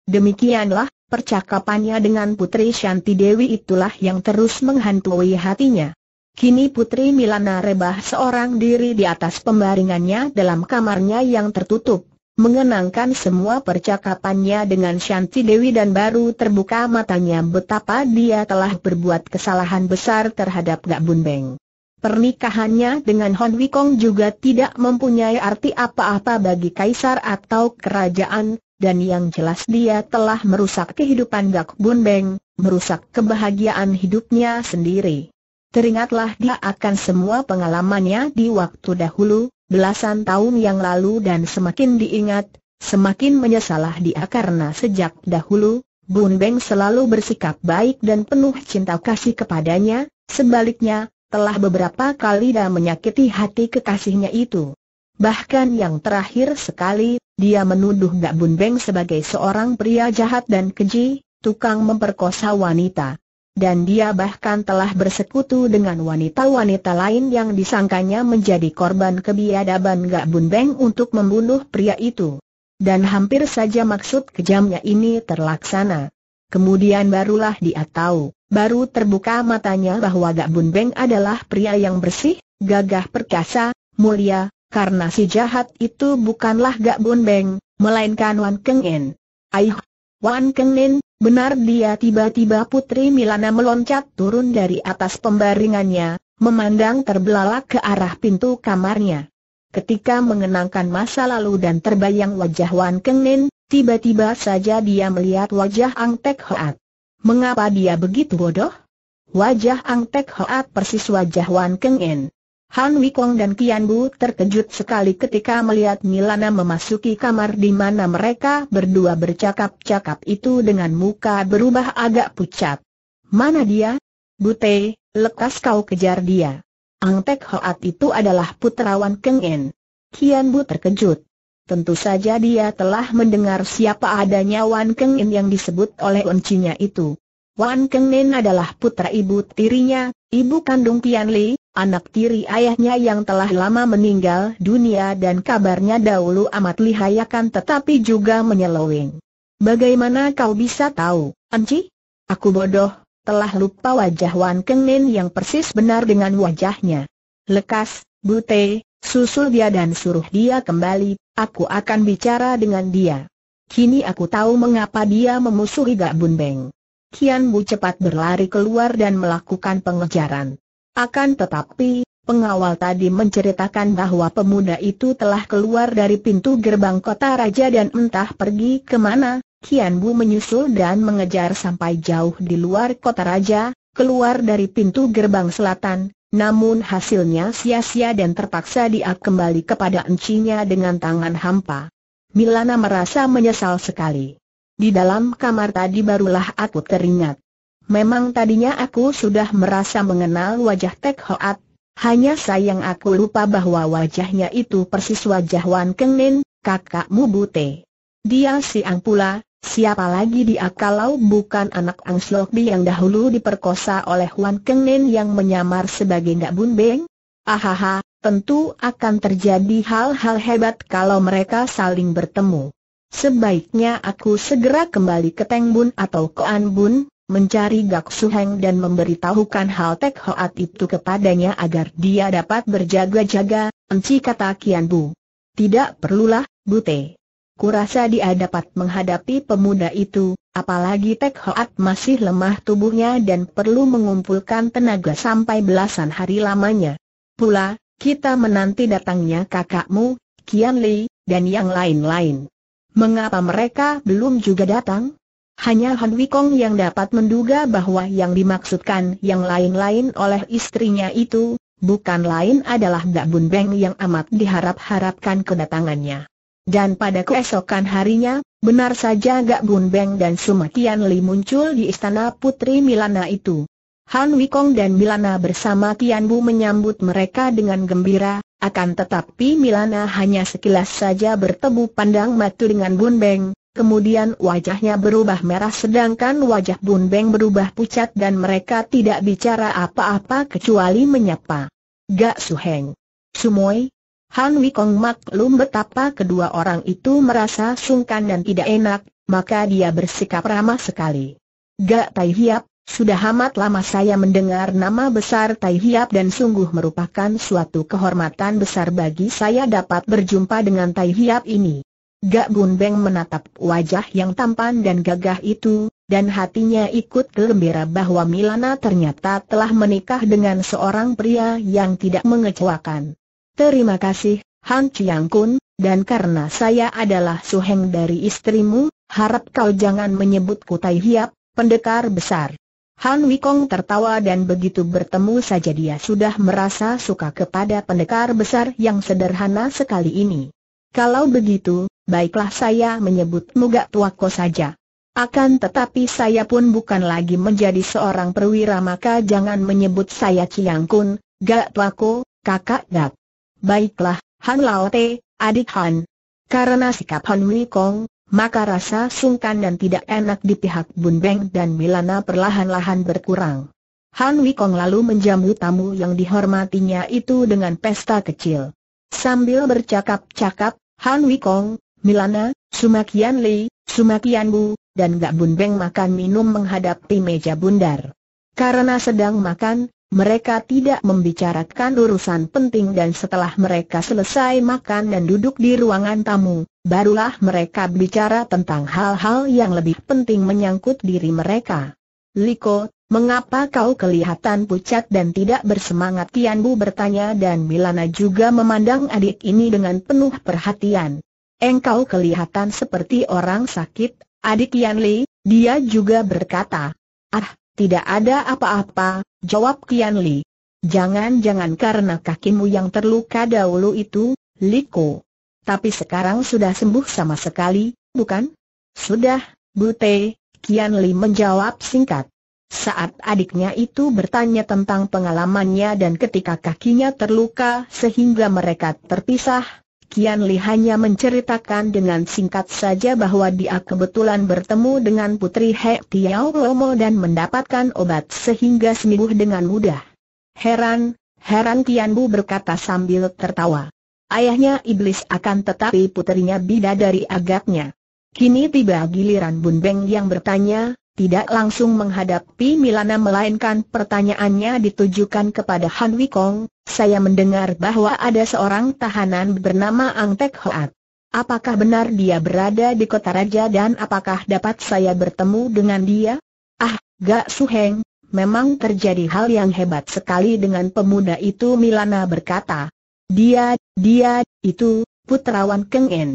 Demikianlah, Percakapannya dengan Putri Shanti Dewi itulah yang terus menghantui hatinya. Kini Putri Milana rebah seorang diri di atas pembaringannya dalam kamarnya yang tertutup, mengenangkan semua percakapannya dengan Shanti Dewi dan baru terbuka matanya betapa dia telah berbuat kesalahan besar terhadap Gak Bun Beng. Pernikahannya dengan Hon Wikong juga tidak mempunyai arti apa-apa bagi kaisar atau kerajaan, dan yang jelas dia telah merusak kehidupan Gak Bun Beng, merusak kebahagiaan hidupnya sendiri. Teringatlah dia akan semua pengalamannya di waktu dahulu, belasan tahun yang lalu dan semakin diingat, semakin menyesalah dia karena sejak dahulu, Bun Beng selalu bersikap baik dan penuh cinta kasih kepadanya, sebaliknya, telah beberapa kali dia menyakiti hati kekasihnya itu. Bahkan yang terakhir sekali, dia menuduh Gak Bun Beng sebagai seorang pria jahat dan keji, tukang memperkosa wanita. Dan dia bahkan telah bersekutu dengan wanita-wanita lain yang disangkanya menjadi korban kebiadaban Gak Bun Beng untuk membunuh pria itu. Dan hampir saja maksud kejamnya ini terlaksana. Kemudian barulah dia tahu, baru terbuka matanya bahwa Gak Bun Beng adalah pria yang bersih, gagah perkasa, mulia, karena si jahat itu bukanlah Gak Bun Beng, melainkan Wan Keng In. Aih, Wan Keng In, benar dia tiba-tiba Putri Milana meloncat turun dari atas pembaringannya, memandang terbelalak ke arah pintu kamarnya. Ketika mengenangkan masa lalu dan terbayang wajah Wan Keng tiba-tiba saja dia melihat wajah Ang Tek Hoat. Mengapa dia begitu bodoh? Wajah Ang Tek Hoat persis wajah Wan Keng In. Han Wikong dan Kian Bu terkejut sekali ketika melihat Milana memasuki kamar di mana mereka berdua bercakap-cakap itu dengan muka berubah agak pucat. Mana dia? Bute, lekas kau kejar dia. Ang Tek Hoat itu adalah putrawan Keng En. Kian Bu terkejut. Tentu saja dia telah mendengar siapa adanya Wan Keng En yang disebut oleh uncinya itu. Wan Keng En adalah putra ibu tirinya, ibu kandung Kian Li, anak tiri ayahnya yang telah lama meninggal dunia dan kabarnya dahulu amat lihayakan tetapi juga menyeloweng. Bagaimana kau bisa tahu, Anci? Aku bodoh, telah lupa wajah Wan Kengin yang persis benar dengan wajahnya. Lekas, Bute, susul dia dan suruh dia kembali, aku akan bicara dengan dia. Kini aku tahu mengapa dia memusuhi Gak Bun Beng. Kian Bu cepat berlari keluar dan melakukan pengejaran. Akan tetapi, pengawal tadi menceritakan bahwa pemuda itu telah keluar dari pintu gerbang kota raja dan entah pergi mana, Kian Bu menyusul dan mengejar sampai jauh di luar kota raja, keluar dari pintu gerbang selatan, namun hasilnya sia-sia dan terpaksa dia kembali kepada encinya dengan tangan hampa. Milana merasa menyesal sekali. Di dalam kamar tadi barulah aku teringat. Memang tadinya aku sudah merasa mengenal wajah Tek Hoat, hanya sayang aku lupa bahwa wajahnya itu persis wajah Wan Keng Nin, kakakmu Bute. Dia siang pula, siapa lagi dia kalau bukan anak Ang Siok Bi yang dahulu diperkosa oleh Wan Keng Nin yang menyamar sebagai Nga Bun Beng? Ahaha, tentu akan terjadi hal-hal hebat kalau mereka saling bertemu. Sebaiknya aku segera kembali ke Teng Bun atau ke An Bun, mencari Gak Suheng dan memberitahukan hal Tek Hoat itu kepadanya agar dia dapat berjaga-jaga, enci kata Kian Bu. Tidak perlulah, Bute. Kurasa dia dapat menghadapi pemuda itu, apalagi Tek Hoat masih lemah tubuhnya dan perlu mengumpulkan tenaga sampai belasan hari lamanya. Pula, kita menanti datangnya kakakmu, Kian Li, dan yang lain-lain. Mengapa mereka belum juga datang? Hanya Han Wikong yang dapat menduga bahwa yang dimaksudkan yang lain-lain oleh istrinya itu, bukan lain adalah Mbak Bun Beng yang amat diharap-harapkan kedatangannya. Dan pada keesokan harinya, benar saja Gak Bun Beng dan Sumatian Li muncul di istana Putri Milana itu. Han Wikong dan Milana bersama Tian Bu menyambut mereka dengan gembira, akan tetapi Milana hanya sekilas saja bertemu pandang mata dengan Bun Beng, Kemudian wajahnya berubah merah sedangkan wajah Bun Beng berubah pucat dan mereka tidak bicara apa-apa kecuali menyapa. Gak Suheng. Sumoy. Han Wikong maklum betapa kedua orang itu merasa sungkan dan tidak enak, maka dia bersikap ramah sekali. Gak Tai Hiap, sudah amat lama saya mendengar nama besar Tai Hiap dan sungguh merupakan suatu kehormatan besar bagi saya dapat berjumpa dengan Tai Hiap ini. Gak Beng menatap wajah yang tampan dan gagah itu, dan hatinya ikut gembira bahwa Milana ternyata telah menikah dengan seorang pria yang tidak mengecewakan. Terima kasih, Han Chiang Kun, dan karena saya adalah suheng dari istrimu, harap kau jangan menyebutku Tai Hiap, pendekar besar. Han Wikong tertawa dan begitu bertemu saja dia sudah merasa suka kepada pendekar besar yang sederhana sekali ini. Kalau begitu, baiklah saya menyebut Gak Tuako saja. Akan tetapi saya pun bukan lagi menjadi seorang perwira maka jangan menyebut saya Ciang Kun, Gak Tuako, kakak Gak. Baiklah, Han Lao Te, adik Han. Karena sikap Han Kong, maka rasa sungkan dan tidak enak di pihak Bun Beng dan Milana perlahan-lahan berkurang. Han Kong lalu menjamu tamu yang dihormatinya itu dengan pesta kecil. Sambil bercakap-cakap, Han Kong, Milana, Sumakian Li, Sumakian Bu, dan Gak bundeng makan minum menghadapi meja bundar. Karena sedang makan, mereka tidak membicarakan urusan penting dan setelah mereka selesai makan dan duduk di ruangan tamu, barulah mereka bicara tentang hal-hal yang lebih penting menyangkut diri mereka. Liko, mengapa kau kelihatan pucat dan tidak bersemangat? Tianbu bertanya dan Milana juga memandang adik ini dengan penuh perhatian engkau kelihatan seperti orang sakit, adik Kian Li, dia juga berkata. Ah, tidak ada apa-apa, jawab Kian Li. Jangan-jangan karena kakimu yang terluka dahulu itu, Liko. Tapi sekarang sudah sembuh sama sekali, bukan? Sudah, Bute, Kian Li menjawab singkat. Saat adiknya itu bertanya tentang pengalamannya dan ketika kakinya terluka sehingga mereka terpisah, Kian Li hanya menceritakan dengan singkat saja bahwa dia kebetulan bertemu dengan Putri He Tiao Lomo dan mendapatkan obat sehingga sembuh dengan mudah. Heran, heran Kian Bu berkata sambil tertawa. Ayahnya iblis akan tetapi putrinya bidadari agaknya. Kini tiba giliran Bun Beng yang bertanya, tidak langsung menghadapi Milana melainkan pertanyaannya ditujukan kepada Han Wikong, saya mendengar bahwa ada seorang tahanan bernama Ang Tek Hoat. Apakah benar dia berada di kota raja dan apakah dapat saya bertemu dengan dia? Ah, Gak Suheng, memang terjadi hal yang hebat sekali dengan pemuda itu Milana berkata. Dia, dia, itu, putrawan Keng En.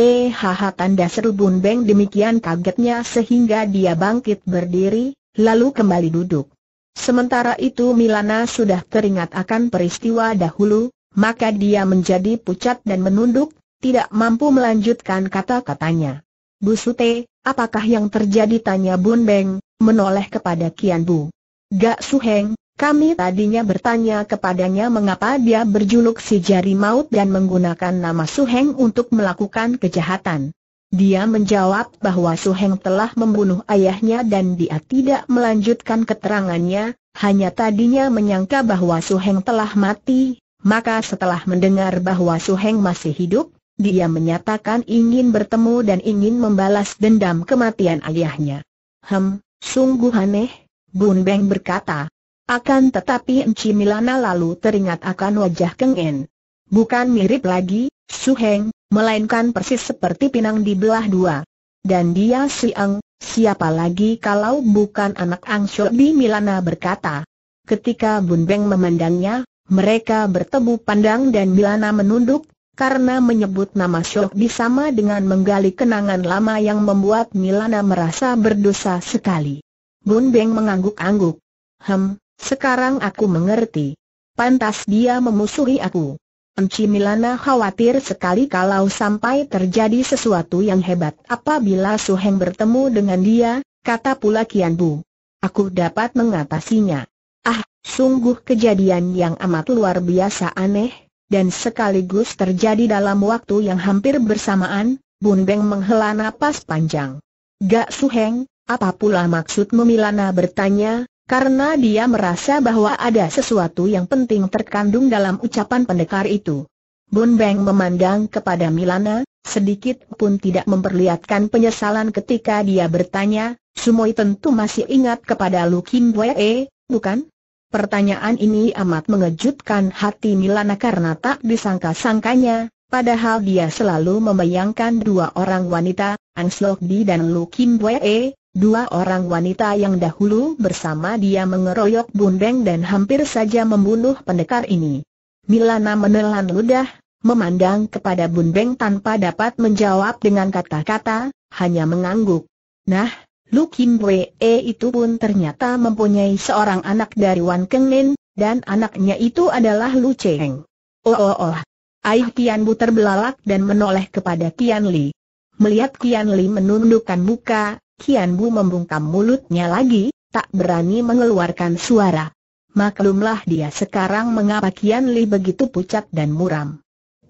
Eh haha tanda seru Bun Beng demikian kagetnya sehingga dia bangkit berdiri, lalu kembali duduk. Sementara itu Milana sudah teringat akan peristiwa dahulu, maka dia menjadi pucat dan menunduk, tidak mampu melanjutkan kata-katanya. Bu Sute, apakah yang terjadi tanya Bun Beng, menoleh kepada Kian Bu. Gak Suheng, kami tadinya bertanya kepadanya mengapa dia berjuluk si jari maut dan menggunakan nama Su Heng untuk melakukan kejahatan. Dia menjawab bahwa Su Heng telah membunuh ayahnya dan dia tidak melanjutkan keterangannya, hanya tadinya menyangka bahwa Su Heng telah mati, maka setelah mendengar bahwa Su Heng masih hidup, dia menyatakan ingin bertemu dan ingin membalas dendam kematian ayahnya. Hem, sungguh aneh, Bun Beng berkata. Akan tetapi Enci Milana lalu teringat akan wajah Keng En. Bukan mirip lagi, Suheng, melainkan persis seperti pinang di belah dua. Dan dia si Siang, siapa lagi kalau bukan anak Ang Shobi Milana berkata. Ketika Bun Beng memandangnya, mereka bertemu pandang dan Milana menunduk, karena menyebut nama Shobi sama dengan menggali kenangan lama yang membuat Milana merasa berdosa sekali. Bun Beng mengangguk-angguk. Hem, sekarang aku mengerti. Pantas dia memusuhi aku. Enci Milana khawatir sekali kalau sampai terjadi sesuatu yang hebat apabila Su Heng bertemu dengan dia, kata pula Kian Bu. Aku dapat mengatasinya. Ah, sungguh kejadian yang amat luar biasa aneh, dan sekaligus terjadi dalam waktu yang hampir bersamaan, Bun Beng menghela napas panjang. Gak Su Heng, apa pula maksudmu Milana bertanya, karena dia merasa bahwa ada sesuatu yang penting terkandung dalam ucapan pendekar itu. Bun Beng memandang kepada Milana, sedikit pun tidak memperlihatkan penyesalan ketika dia bertanya, Sumoi tentu masih ingat kepada Lu Kim Wee, eh, bukan? Pertanyaan ini amat mengejutkan hati Milana karena tak disangka-sangkanya, padahal dia selalu membayangkan dua orang wanita, Anslok Di dan Lu Kim Wee, eh, Dua orang wanita yang dahulu bersama dia mengeroyok Bundeng dan hampir saja membunuh pendekar ini. Milana menelan ludah, memandang kepada Bundeng tanpa dapat menjawab dengan kata-kata, hanya mengangguk. Nah, Lu Kim Wee eh, itu pun ternyata mempunyai seorang anak dari Wan Kengin, dan anaknya itu adalah Lu Cheng. Oh oh oh. Ayah Tian Bu terbelalak dan menoleh kepada Tian Li. Melihat Tian Li menundukkan muka, Kian Bu membungkam mulutnya lagi, tak berani mengeluarkan suara. Maklumlah dia sekarang mengapa Kian Li begitu pucat dan muram.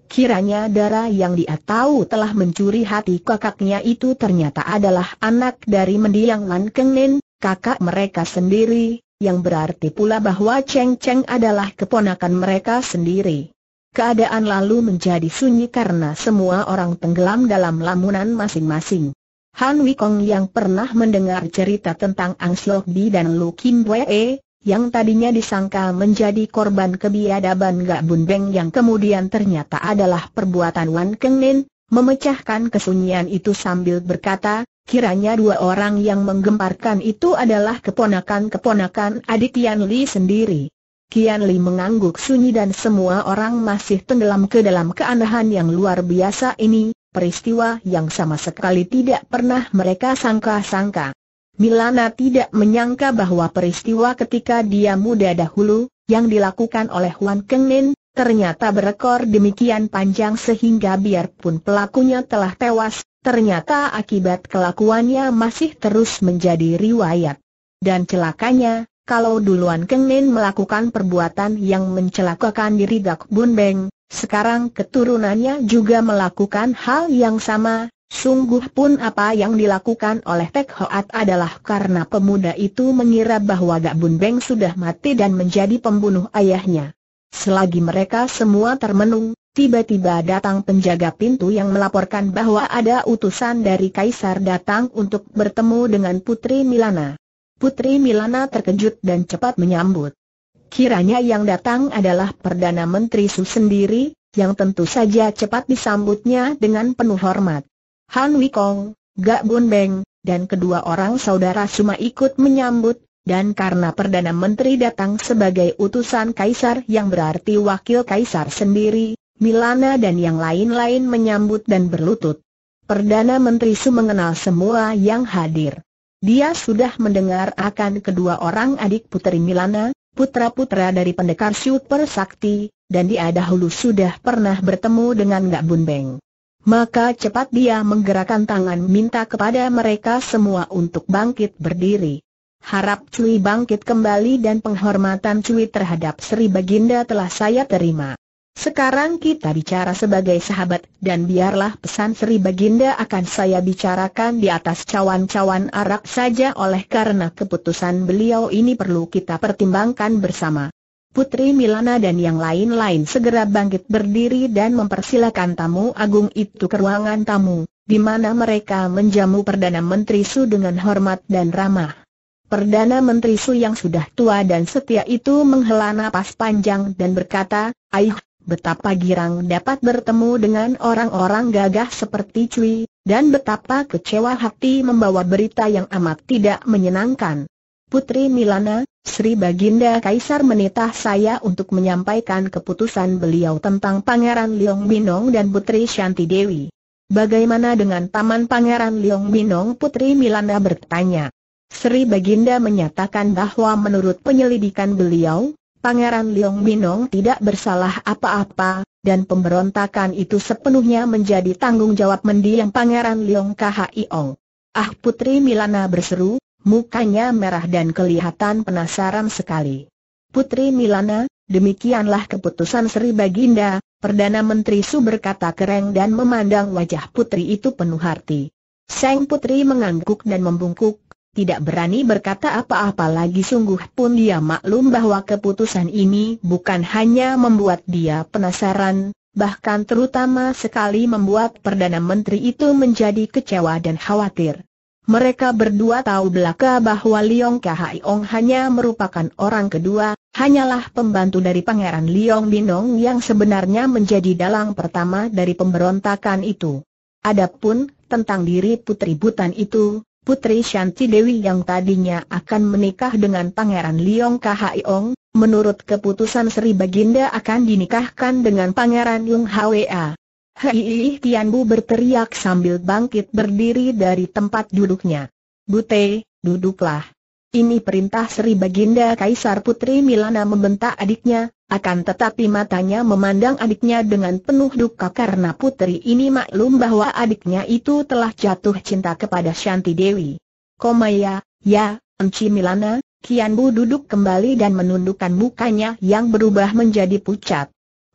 Kiranya darah yang dia tahu telah mencuri hati kakaknya itu ternyata adalah anak dari mendiang Lan Kengnin, kakak mereka sendiri, yang berarti pula bahwa Cheng Cheng adalah keponakan mereka sendiri. Keadaan lalu menjadi sunyi karena semua orang tenggelam dalam lamunan masing-masing. Han Wikong yang pernah mendengar cerita tentang Ang Siok Bi dan Lu Kim Wee, yang tadinya disangka menjadi korban kebiadaban Gak Bun Beng yang kemudian ternyata adalah perbuatan Wan Keng Nin, memecahkan kesunyian itu sambil berkata, Kiranya dua orang yang menggemparkan itu adalah keponakan-keponakan adik Tian Li sendiri. Kian Li mengangguk sunyi dan semua orang masih tenggelam ke dalam keanehan yang luar biasa ini, peristiwa yang sama sekali tidak pernah mereka sangka-sangka. Milana tidak menyangka bahwa peristiwa ketika dia muda dahulu, yang dilakukan oleh Wan Kengnin, ternyata berekor demikian panjang sehingga biarpun pelakunya telah tewas, ternyata akibat kelakuannya masih terus menjadi riwayat. Dan celakanya, kalau duluan Kengnin melakukan perbuatan yang mencelakakan diri Gak Bun Beng, sekarang keturunannya juga melakukan hal yang sama, sungguh pun apa yang dilakukan oleh Tek Hoat adalah karena pemuda itu mengira bahwa Gak Bun Beng sudah mati dan menjadi pembunuh ayahnya. Selagi mereka semua termenung, Tiba-tiba datang penjaga pintu yang melaporkan bahwa ada utusan dari Kaisar datang untuk bertemu dengan Putri Milana. Putri Milana terkejut dan cepat menyambut. Kiranya yang datang adalah Perdana Menteri Su sendiri, yang tentu saja cepat disambutnya dengan penuh hormat. Han Wikong, Gak Bun Beng, dan kedua orang saudara Suma ikut menyambut, dan karena Perdana Menteri datang sebagai utusan Kaisar yang berarti wakil Kaisar sendiri, Milana dan yang lain-lain menyambut dan berlutut. Perdana Menteri Su mengenal semua yang hadir. Dia sudah mendengar akan kedua orang adik puteri Milana, putra-putra dari pendekar super sakti, dan dia dahulu sudah pernah bertemu dengan Gak Bun Beng. Maka cepat dia menggerakkan tangan minta kepada mereka semua untuk bangkit berdiri. Harap Cui bangkit kembali dan penghormatan Cui terhadap Sri Baginda telah saya terima. Sekarang kita bicara sebagai sahabat dan biarlah pesan Sri Baginda akan saya bicarakan di atas cawan-cawan arak saja oleh karena keputusan beliau ini perlu kita pertimbangkan bersama. Putri Milana dan yang lain-lain segera bangkit berdiri dan mempersilakan tamu agung itu ke ruangan tamu, di mana mereka menjamu Perdana Menteri Su dengan hormat dan ramah. Perdana Menteri Su yang sudah tua dan setia itu menghela napas panjang dan berkata, Ayuh, betapa girang dapat bertemu dengan orang-orang gagah seperti Cui, dan betapa kecewa hati membawa berita yang amat tidak menyenangkan. Putri Milana, Sri Baginda Kaisar menitah saya untuk menyampaikan keputusan beliau tentang Pangeran Liong Binong dan Putri Shanti Dewi. Bagaimana dengan Taman Pangeran Liong Binong? Putri Milana bertanya. Sri Baginda menyatakan bahwa menurut penyelidikan beliau, Pangeran Liong Minong tidak bersalah apa-apa, dan pemberontakan itu sepenuhnya menjadi tanggung jawab mendiang Pangeran Liong Khiong. Ah Putri Milana berseru, mukanya merah dan kelihatan penasaran sekali. Putri Milana, demikianlah keputusan Sri Baginda, Perdana Menteri Su berkata kereng dan memandang wajah putri itu penuh hati. Sang putri mengangguk dan membungkuk, tidak berani berkata apa-apa lagi sungguh pun dia maklum bahwa keputusan ini bukan hanya membuat dia penasaran, bahkan terutama sekali membuat Perdana Menteri itu menjadi kecewa dan khawatir. Mereka berdua tahu belaka bahwa Liong Kahaiong hanya merupakan orang kedua, hanyalah pembantu dari Pangeran Liong Binong yang sebenarnya menjadi dalang pertama dari pemberontakan itu. Adapun, tentang diri Putri Butan itu, Putri Shanti Dewi yang tadinya akan menikah dengan Pangeran Liong Kahaiong, menurut keputusan Sri Baginda akan dinikahkan dengan Pangeran Yung Hwa. Hei Tianbu berteriak sambil bangkit berdiri dari tempat duduknya. Bute, duduklah. Ini perintah Sri Baginda Kaisar Putri Milana membentak adiknya, akan tetapi matanya memandang adiknya dengan penuh duka karena putri ini maklum bahwa adiknya itu telah jatuh cinta kepada Shanti Dewi. Komaya, ya, Enci Milana, Kian duduk kembali dan menundukkan mukanya yang berubah menjadi pucat.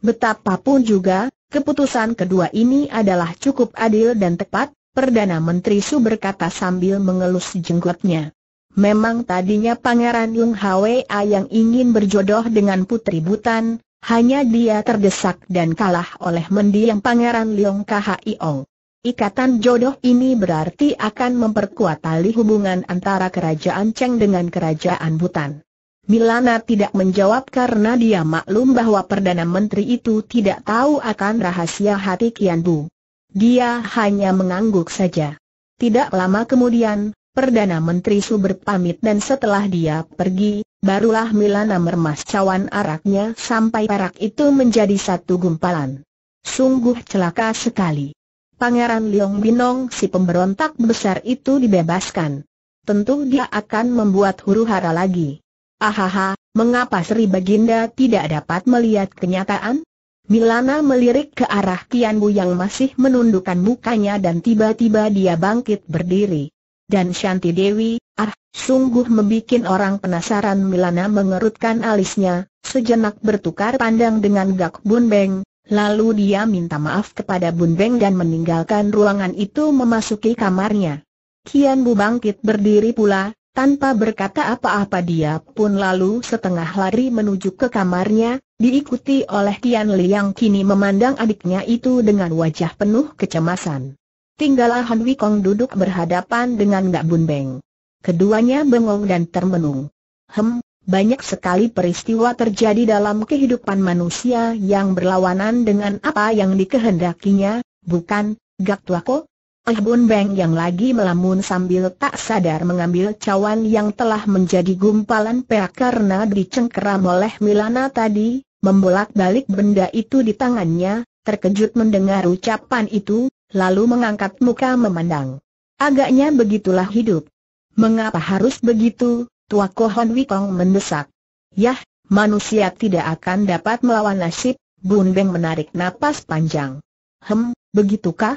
Betapapun juga, keputusan kedua ini adalah cukup adil dan tepat, Perdana Menteri Su berkata sambil mengelus jenggotnya. Memang tadinya Pangeran Yung Hwa yang ingin berjodoh dengan Putri Butan, hanya dia terdesak dan kalah oleh mendiang Pangeran Leong Khiong. Ikatan jodoh ini berarti akan memperkuat tali hubungan antara kerajaan Cheng dengan kerajaan Butan. Milana tidak menjawab karena dia maklum bahwa Perdana Menteri itu tidak tahu akan rahasia hati Kian Bu. Dia hanya mengangguk saja. Tidak lama kemudian, Perdana Menteri Su berpamit dan setelah dia pergi, barulah Milana mermas cawan araknya sampai perak itu menjadi satu gumpalan. Sungguh celaka sekali. Pangeran Liong Binong si pemberontak besar itu dibebaskan. Tentu dia akan membuat huru hara lagi. Ahaha, mengapa Sri Baginda tidak dapat melihat kenyataan? Milana melirik ke arah Kian Bu yang masih menundukkan mukanya dan tiba-tiba dia bangkit berdiri dan Shanti Dewi, ah, sungguh membuat orang penasaran Milana mengerutkan alisnya, sejenak bertukar pandang dengan Gak Bun Beng, lalu dia minta maaf kepada Bun Beng dan meninggalkan ruangan itu memasuki kamarnya. Kian Bu bangkit berdiri pula, tanpa berkata apa-apa dia pun lalu setengah lari menuju ke kamarnya, diikuti oleh Kian Li yang kini memandang adiknya itu dengan wajah penuh kecemasan. Tinggallah Han Wikong duduk berhadapan dengan Gak Bun Beng. Keduanya bengong dan termenung. Hem, banyak sekali peristiwa terjadi dalam kehidupan manusia yang berlawanan dengan apa yang dikehendakinya, bukan, Gak Tuako? Eh Bun Beng yang lagi melamun sambil tak sadar mengambil cawan yang telah menjadi gumpalan perak karena dicengkeram oleh Milana tadi, membolak-balik benda itu di tangannya, terkejut mendengar ucapan itu, lalu mengangkat muka memandang. Agaknya begitulah hidup. Mengapa harus begitu? Tua Kohon Wikong mendesak. Yah, manusia tidak akan dapat melawan nasib, Bun Beng menarik napas panjang. Hem, begitukah?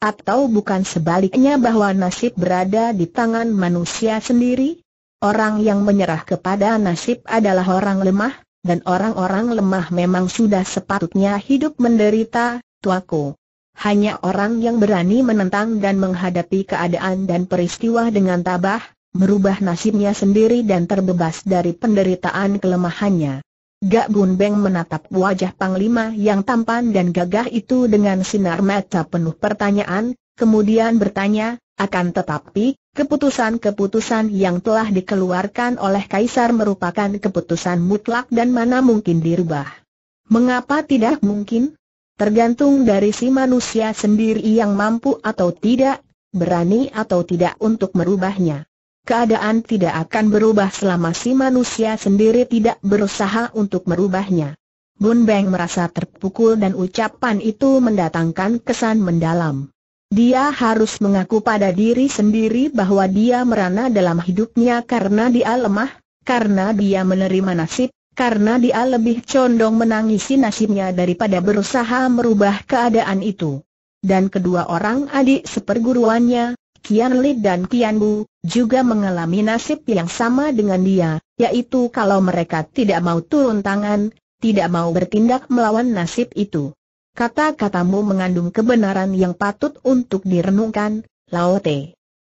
Atau bukan sebaliknya bahwa nasib berada di tangan manusia sendiri? Orang yang menyerah kepada nasib adalah orang lemah, dan orang-orang lemah memang sudah sepatutnya hidup menderita, tuaku. Hanya orang yang berani menentang dan menghadapi keadaan dan peristiwa dengan tabah, merubah nasibnya sendiri dan terbebas dari penderitaan kelemahannya. Gak Bun Beng menatap wajah Panglima yang tampan dan gagah itu dengan sinar mata penuh pertanyaan, kemudian bertanya, akan tetapi, keputusan-keputusan yang telah dikeluarkan oleh Kaisar merupakan keputusan mutlak dan mana mungkin dirubah. Mengapa tidak mungkin? tergantung dari si manusia sendiri yang mampu atau tidak, berani atau tidak untuk merubahnya. Keadaan tidak akan berubah selama si manusia sendiri tidak berusaha untuk merubahnya. Bun Beng merasa terpukul dan ucapan itu mendatangkan kesan mendalam. Dia harus mengaku pada diri sendiri bahwa dia merana dalam hidupnya karena dia lemah, karena dia menerima nasib karena dia lebih condong menangisi nasibnya daripada berusaha merubah keadaan itu. Dan kedua orang adik seperguruannya, Kian Li dan Kian Bu, juga mengalami nasib yang sama dengan dia, yaitu kalau mereka tidak mau turun tangan, tidak mau bertindak melawan nasib itu. Kata-katamu mengandung kebenaran yang patut untuk direnungkan, Lao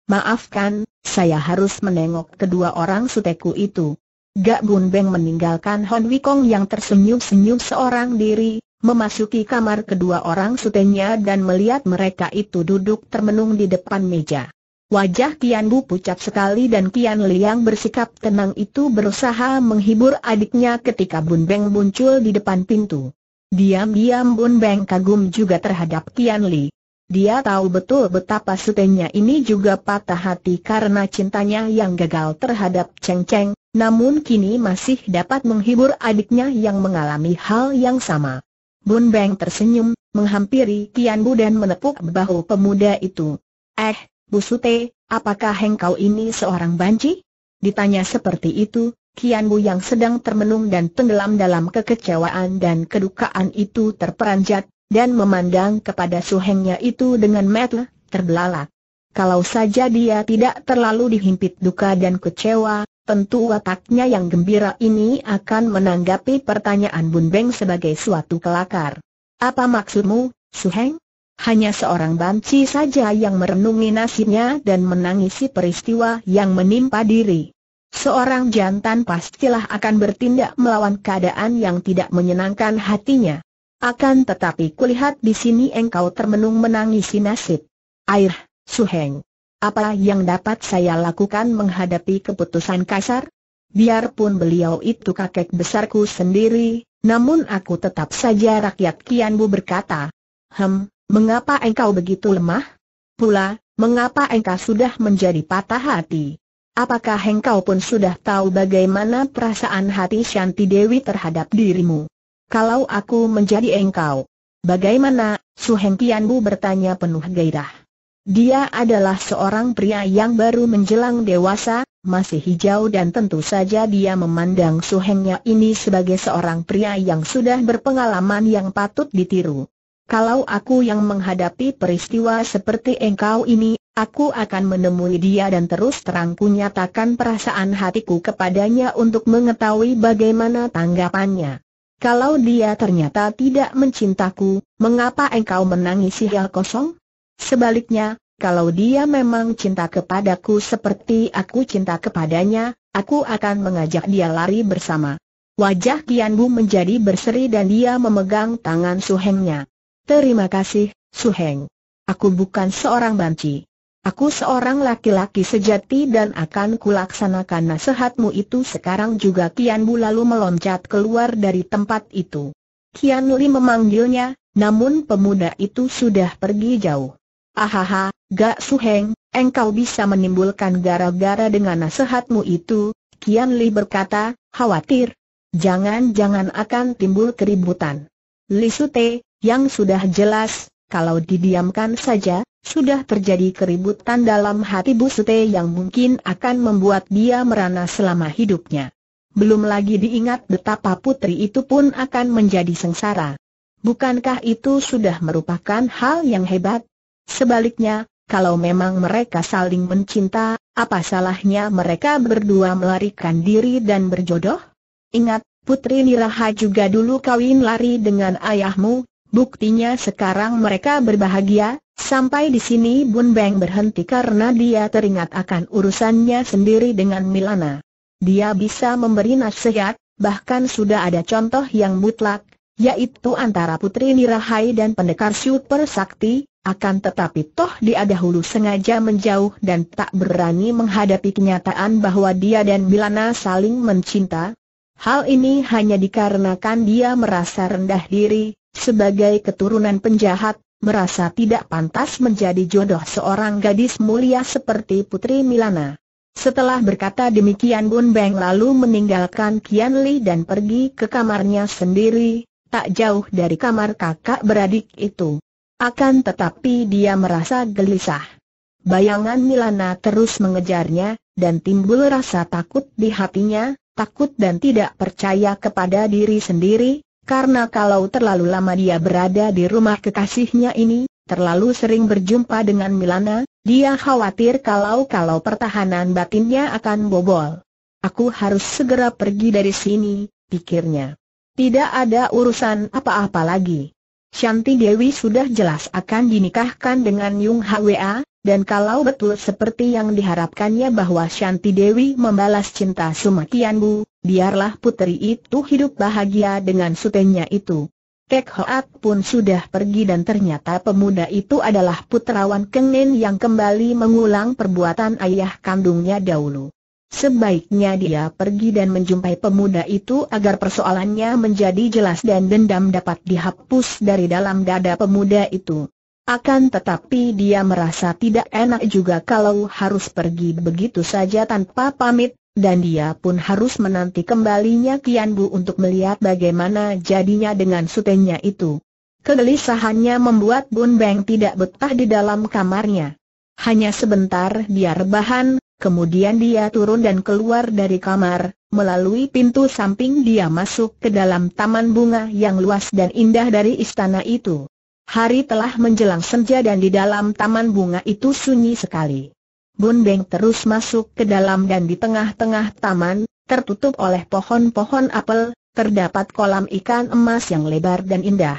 Maafkan, saya harus menengok kedua orang suteku itu. Gak Bun Beng meninggalkan Hon Wikong yang tersenyum-senyum seorang diri, memasuki kamar kedua orang sutenya dan melihat mereka itu duduk termenung di depan meja. Wajah Kian Bu pucat sekali dan Kian Liang bersikap tenang itu berusaha menghibur adiknya ketika Bun Beng muncul di depan pintu. Diam-diam Bun Beng kagum juga terhadap Kian Li. Dia tahu betul betapa sutenya ini juga patah hati karena cintanya yang gagal terhadap Cheng Cheng, namun kini masih dapat menghibur adiknya yang mengalami hal yang sama. Bun Beng tersenyum, menghampiri Kian Bu dan menepuk bahu pemuda itu. Eh, Bu Sute, apakah engkau ini seorang banci? Ditanya seperti itu, Kian Bu yang sedang termenung dan tenggelam dalam kekecewaan dan kedukaan itu terperanjat, dan memandang kepada Su Hengnya itu dengan mata terbelalak. Kalau saja dia tidak terlalu dihimpit duka dan kecewa, Tentu wataknya yang gembira ini akan menanggapi pertanyaan Bun Beng sebagai suatu kelakar. Apa maksudmu, Suheng? Hanya seorang banci saja yang merenungi nasibnya dan menangisi peristiwa yang menimpa diri. Seorang jantan pastilah akan bertindak melawan keadaan yang tidak menyenangkan hatinya. Akan tetapi kulihat di sini engkau termenung menangisi nasib. Air, Suheng. Apa yang dapat saya lakukan menghadapi keputusan kasar? Biarpun beliau itu kakek besarku sendiri, namun aku tetap saja rakyat Kianbu berkata. Hem, mengapa engkau begitu lemah? Pula, mengapa engkau sudah menjadi patah hati? Apakah engkau pun sudah tahu bagaimana perasaan hati Shanti Dewi terhadap dirimu? Kalau aku menjadi engkau, bagaimana? Su Kianbu bertanya penuh gairah. Dia adalah seorang pria yang baru menjelang dewasa, masih hijau dan tentu saja dia memandang suhengnya ini sebagai seorang pria yang sudah berpengalaman yang patut ditiru. Kalau aku yang menghadapi peristiwa seperti engkau ini, Aku akan menemui dia dan terus terang kunyatakan perasaan hatiku kepadanya untuk mengetahui bagaimana tanggapannya. Kalau dia ternyata tidak mencintaku, mengapa engkau menangisi hal kosong? Sebaliknya, kalau dia memang cinta kepadaku seperti aku cinta kepadanya, aku akan mengajak dia lari bersama. Wajah Kian Bu menjadi berseri dan dia memegang tangan Su Hengnya. Terima kasih, Su Heng. Aku bukan seorang banci. Aku seorang laki-laki sejati dan akan kulaksanakan nasihatmu itu sekarang juga Kian Bu lalu meloncat keluar dari tempat itu. Kian Li memanggilnya, namun pemuda itu sudah pergi jauh. Ahaha, Gak Suheng, engkau bisa menimbulkan gara-gara dengan nasihatmu itu, Kian Li berkata, khawatir. Jangan-jangan akan timbul keributan. Li Sute, yang sudah jelas, kalau didiamkan saja, sudah terjadi keributan dalam hati Bu Sute yang mungkin akan membuat dia merana selama hidupnya. Belum lagi diingat betapa putri itu pun akan menjadi sengsara. Bukankah itu sudah merupakan hal yang hebat, Sebaliknya, kalau memang mereka saling mencinta, apa salahnya mereka berdua melarikan diri dan berjodoh? Ingat, Putri Niraha juga dulu kawin lari dengan ayahmu, buktinya sekarang mereka berbahagia, sampai di sini Bun Beng berhenti karena dia teringat akan urusannya sendiri dengan Milana. Dia bisa memberi nasihat, bahkan sudah ada contoh yang mutlak, yaitu antara Putri Nirahai dan pendekar Super Sakti, akan tetapi toh dia dahulu sengaja menjauh dan tak berani menghadapi kenyataan bahwa dia dan Milana saling mencinta. Hal ini hanya dikarenakan dia merasa rendah diri, sebagai keturunan penjahat, merasa tidak pantas menjadi jodoh seorang gadis mulia seperti Putri Milana. Setelah berkata demikian Bun Beng lalu meninggalkan Kian Li dan pergi ke kamarnya sendiri, tak jauh dari kamar kakak beradik itu. Akan tetapi dia merasa gelisah. Bayangan Milana terus mengejarnya, dan timbul rasa takut di hatinya, takut dan tidak percaya kepada diri sendiri, karena kalau terlalu lama dia berada di rumah kekasihnya ini, terlalu sering berjumpa dengan Milana, dia khawatir kalau-kalau pertahanan batinnya akan bobol. Aku harus segera pergi dari sini, pikirnya. Tidak ada urusan apa-apa lagi. Shanti Dewi sudah jelas akan dinikahkan dengan Yung Hwa, dan kalau betul seperti yang diharapkannya bahwa Shanti Dewi membalas cinta Sumatian Bu, biarlah putri itu hidup bahagia dengan sutenya itu. Tek Hoat pun sudah pergi dan ternyata pemuda itu adalah putrawan Kengen yang kembali mengulang perbuatan ayah kandungnya dahulu. Sebaiknya dia pergi dan menjumpai pemuda itu agar persoalannya menjadi jelas dan dendam dapat dihapus dari dalam dada pemuda itu. Akan tetapi dia merasa tidak enak juga kalau harus pergi begitu saja tanpa pamit, dan dia pun harus menanti kembalinya Kian Bu untuk melihat bagaimana jadinya dengan sutenya itu. Kegelisahannya membuat Bun Beng tidak betah di dalam kamarnya. Hanya sebentar dia rebahan, Kemudian dia turun dan keluar dari kamar, melalui pintu samping dia masuk ke dalam taman bunga yang luas dan indah dari istana itu. Hari telah menjelang senja dan di dalam taman bunga itu sunyi sekali. Beng terus masuk ke dalam dan di tengah-tengah taman, tertutup oleh pohon-pohon apel, terdapat kolam ikan emas yang lebar dan indah.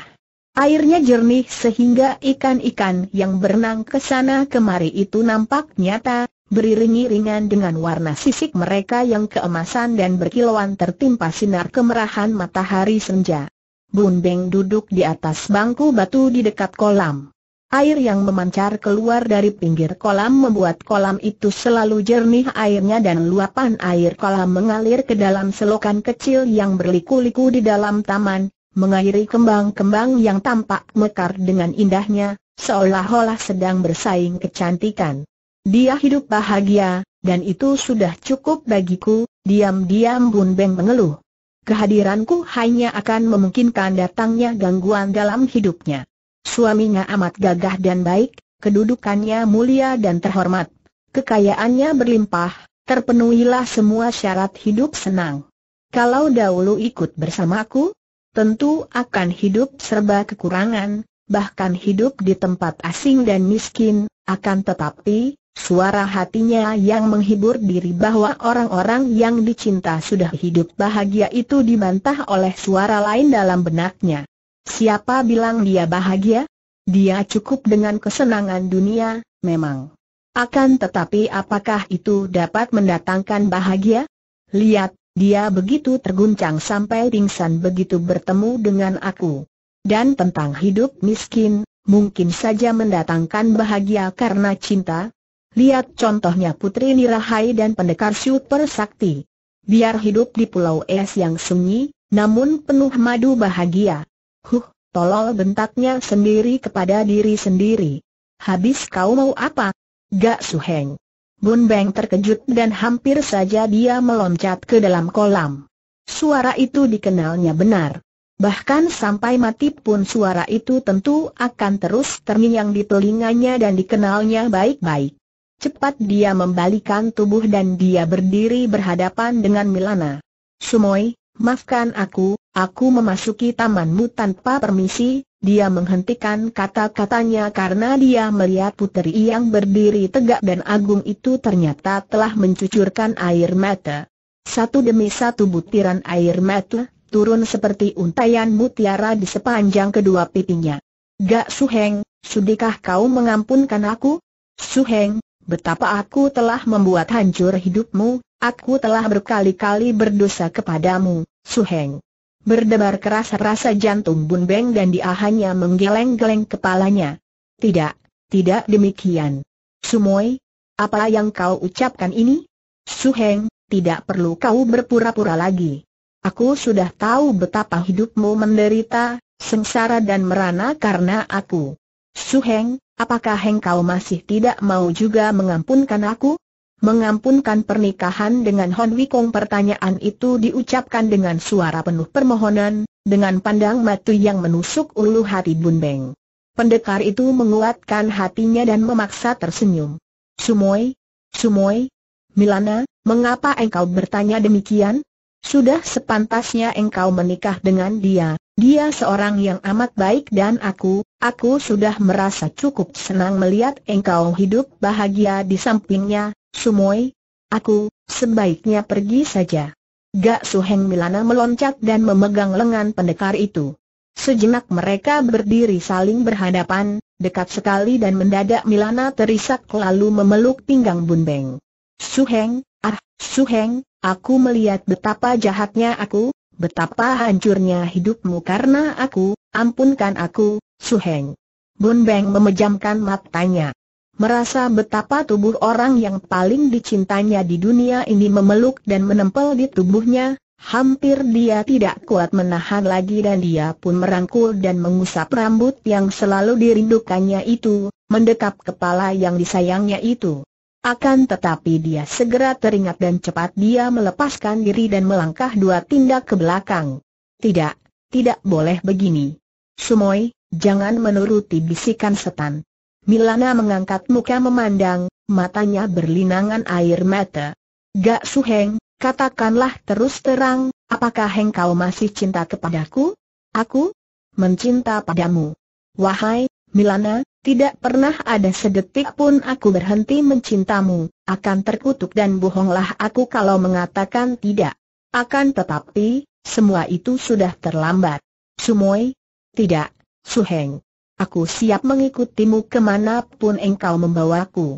Airnya jernih sehingga ikan-ikan yang berenang ke sana kemari itu nampak nyata, beriringi-ringan dengan warna sisik mereka yang keemasan dan berkilauan tertimpa sinar kemerahan matahari senja. Bun Beng duduk di atas bangku batu di dekat kolam. Air yang memancar keluar dari pinggir kolam membuat kolam itu selalu jernih airnya dan luapan air kolam mengalir ke dalam selokan kecil yang berliku-liku di dalam taman, mengairi kembang-kembang yang tampak mekar dengan indahnya, seolah-olah sedang bersaing kecantikan. Dia hidup bahagia, dan itu sudah cukup bagiku, diam-diam Bun Beng mengeluh. Kehadiranku hanya akan memungkinkan datangnya gangguan dalam hidupnya. Suaminya amat gagah dan baik, kedudukannya mulia dan terhormat. Kekayaannya berlimpah, terpenuhilah semua syarat hidup senang. Kalau dahulu ikut bersamaku, tentu akan hidup serba kekurangan, bahkan hidup di tempat asing dan miskin, akan tetapi, Suara hatinya yang menghibur diri bahwa orang-orang yang dicinta sudah hidup bahagia itu dibantah oleh suara lain dalam benaknya. Siapa bilang dia bahagia? Dia cukup dengan kesenangan dunia, memang. Akan tetapi apakah itu dapat mendatangkan bahagia? Lihat, dia begitu terguncang sampai pingsan begitu bertemu dengan aku. Dan tentang hidup miskin, mungkin saja mendatangkan bahagia karena cinta, Lihat contohnya Putri Nirahai dan pendekar super sakti. Biar hidup di pulau es yang sunyi, namun penuh madu bahagia. Huh, tolol bentaknya sendiri kepada diri sendiri. Habis kau mau apa? Gak suheng. Bun Beng terkejut dan hampir saja dia meloncat ke dalam kolam. Suara itu dikenalnya benar. Bahkan sampai mati pun suara itu tentu akan terus terngiang di telinganya dan dikenalnya baik-baik. Cepat dia membalikan tubuh dan dia berdiri berhadapan dengan Milana. Sumoy, maafkan aku, aku memasuki tamanmu tanpa permisi, dia menghentikan kata-katanya karena dia melihat putri yang berdiri tegak dan agung itu ternyata telah mencucurkan air mata. Satu demi satu butiran air mata turun seperti untayan mutiara di sepanjang kedua pipinya. Gak Suheng, sudikah kau mengampunkan aku? Suheng, betapa aku telah membuat hancur hidupmu, aku telah berkali-kali berdosa kepadamu, Suheng. Berdebar keras rasa jantung Bun Beng dan dia hanya menggeleng-geleng kepalanya. Tidak, tidak demikian. Sumoy, apa yang kau ucapkan ini? Suheng, tidak perlu kau berpura-pura lagi. Aku sudah tahu betapa hidupmu menderita, sengsara dan merana karena aku. Suheng, Apakah engkau masih tidak mau juga mengampunkan aku? Mengampunkan pernikahan dengan Hon Wikong pertanyaan itu diucapkan dengan suara penuh permohonan, dengan pandang matu yang menusuk ulu hati Bun Beng. Pendekar itu menguatkan hatinya dan memaksa tersenyum. Sumoi, Sumoi, Milana, mengapa engkau bertanya demikian? Sudah sepantasnya engkau menikah dengan dia, dia seorang yang amat baik dan aku, aku sudah merasa cukup senang melihat engkau hidup bahagia di sampingnya, Sumoy. Aku, sebaiknya pergi saja. Gak Suheng Milana meloncat dan memegang lengan pendekar itu. Sejenak mereka berdiri saling berhadapan, dekat sekali dan mendadak Milana terisak lalu memeluk pinggang Bunbeng. Suheng, ah, Suheng, aku melihat betapa jahatnya aku, betapa hancurnya hidupmu karena aku, ampunkan aku, su Suheng. Bun Beng memejamkan matanya. Merasa betapa tubuh orang yang paling dicintanya di dunia ini memeluk dan menempel di tubuhnya, hampir dia tidak kuat menahan lagi dan dia pun merangkul dan mengusap rambut yang selalu dirindukannya itu, mendekap kepala yang disayangnya itu. Akan tetapi dia segera teringat dan cepat dia melepaskan diri dan melangkah dua tindak ke belakang. Tidak, tidak boleh begini. Sumoy, jangan menuruti bisikan setan. Milana mengangkat muka memandang, matanya berlinangan air mata. Gak suheng, katakanlah terus terang, apakah engkau masih cinta kepadaku? Aku? Mencinta padamu. Wahai, Milana, tidak pernah ada sedetik pun aku berhenti mencintamu, akan terkutuk dan bohonglah aku kalau mengatakan tidak. Akan tetapi, semua itu sudah terlambat. Sumoy? Tidak, Suheng. Aku siap mengikutimu kemanapun engkau membawaku.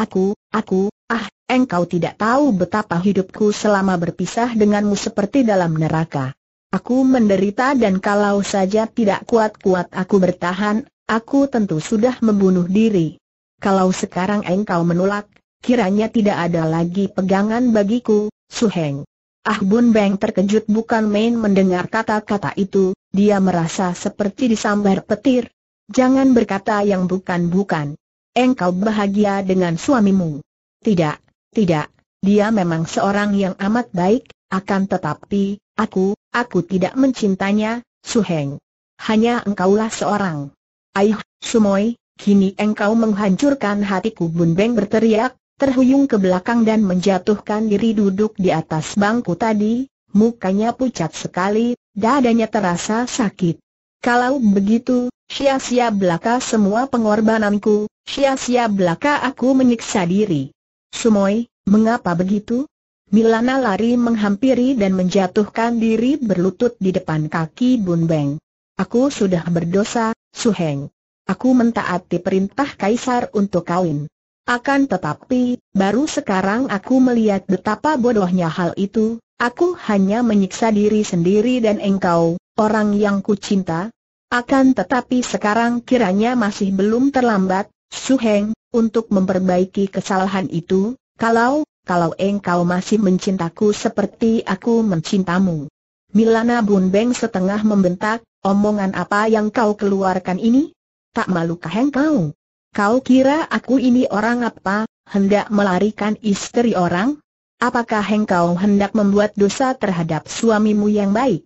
Aku, aku, ah, engkau tidak tahu betapa hidupku selama berpisah denganmu seperti dalam neraka. Aku menderita dan kalau saja tidak kuat-kuat aku bertahan, Aku tentu sudah membunuh diri. Kalau sekarang engkau menolak, kiranya tidak ada lagi pegangan bagiku, Su Heng. Ah Bun Beng terkejut bukan main mendengar kata-kata itu, dia merasa seperti disambar petir. Jangan berkata yang bukan-bukan. Engkau bahagia dengan suamimu. Tidak, tidak, dia memang seorang yang amat baik, akan tetapi, aku, aku tidak mencintanya, Heng. Hanya engkaulah seorang. Aih, Sumoy, kini engkau menghancurkan hatiku Bun Beng berteriak, terhuyung ke belakang dan menjatuhkan diri duduk di atas bangku tadi, mukanya pucat sekali, dadanya terasa sakit. Kalau begitu, sia-sia belaka semua pengorbananku, sia-sia belaka aku menyiksa diri. Sumoy, mengapa begitu? Milana lari menghampiri dan menjatuhkan diri berlutut di depan kaki Bun Beng. Aku sudah berdosa, Suheng. Aku mentaati perintah Kaisar untuk kawin. Akan tetapi, baru sekarang aku melihat betapa bodohnya hal itu, aku hanya menyiksa diri sendiri dan engkau, orang yang kucinta. Akan tetapi sekarang kiranya masih belum terlambat, Suheng, untuk memperbaiki kesalahan itu, kalau, kalau engkau masih mencintaku seperti aku mencintamu. Milana Bunbeng setengah membentak, Omongan apa yang kau keluarkan ini? Tak malukah engkau? Kau kira aku ini orang apa, hendak melarikan istri orang? Apakah engkau hendak membuat dosa terhadap suamimu yang baik?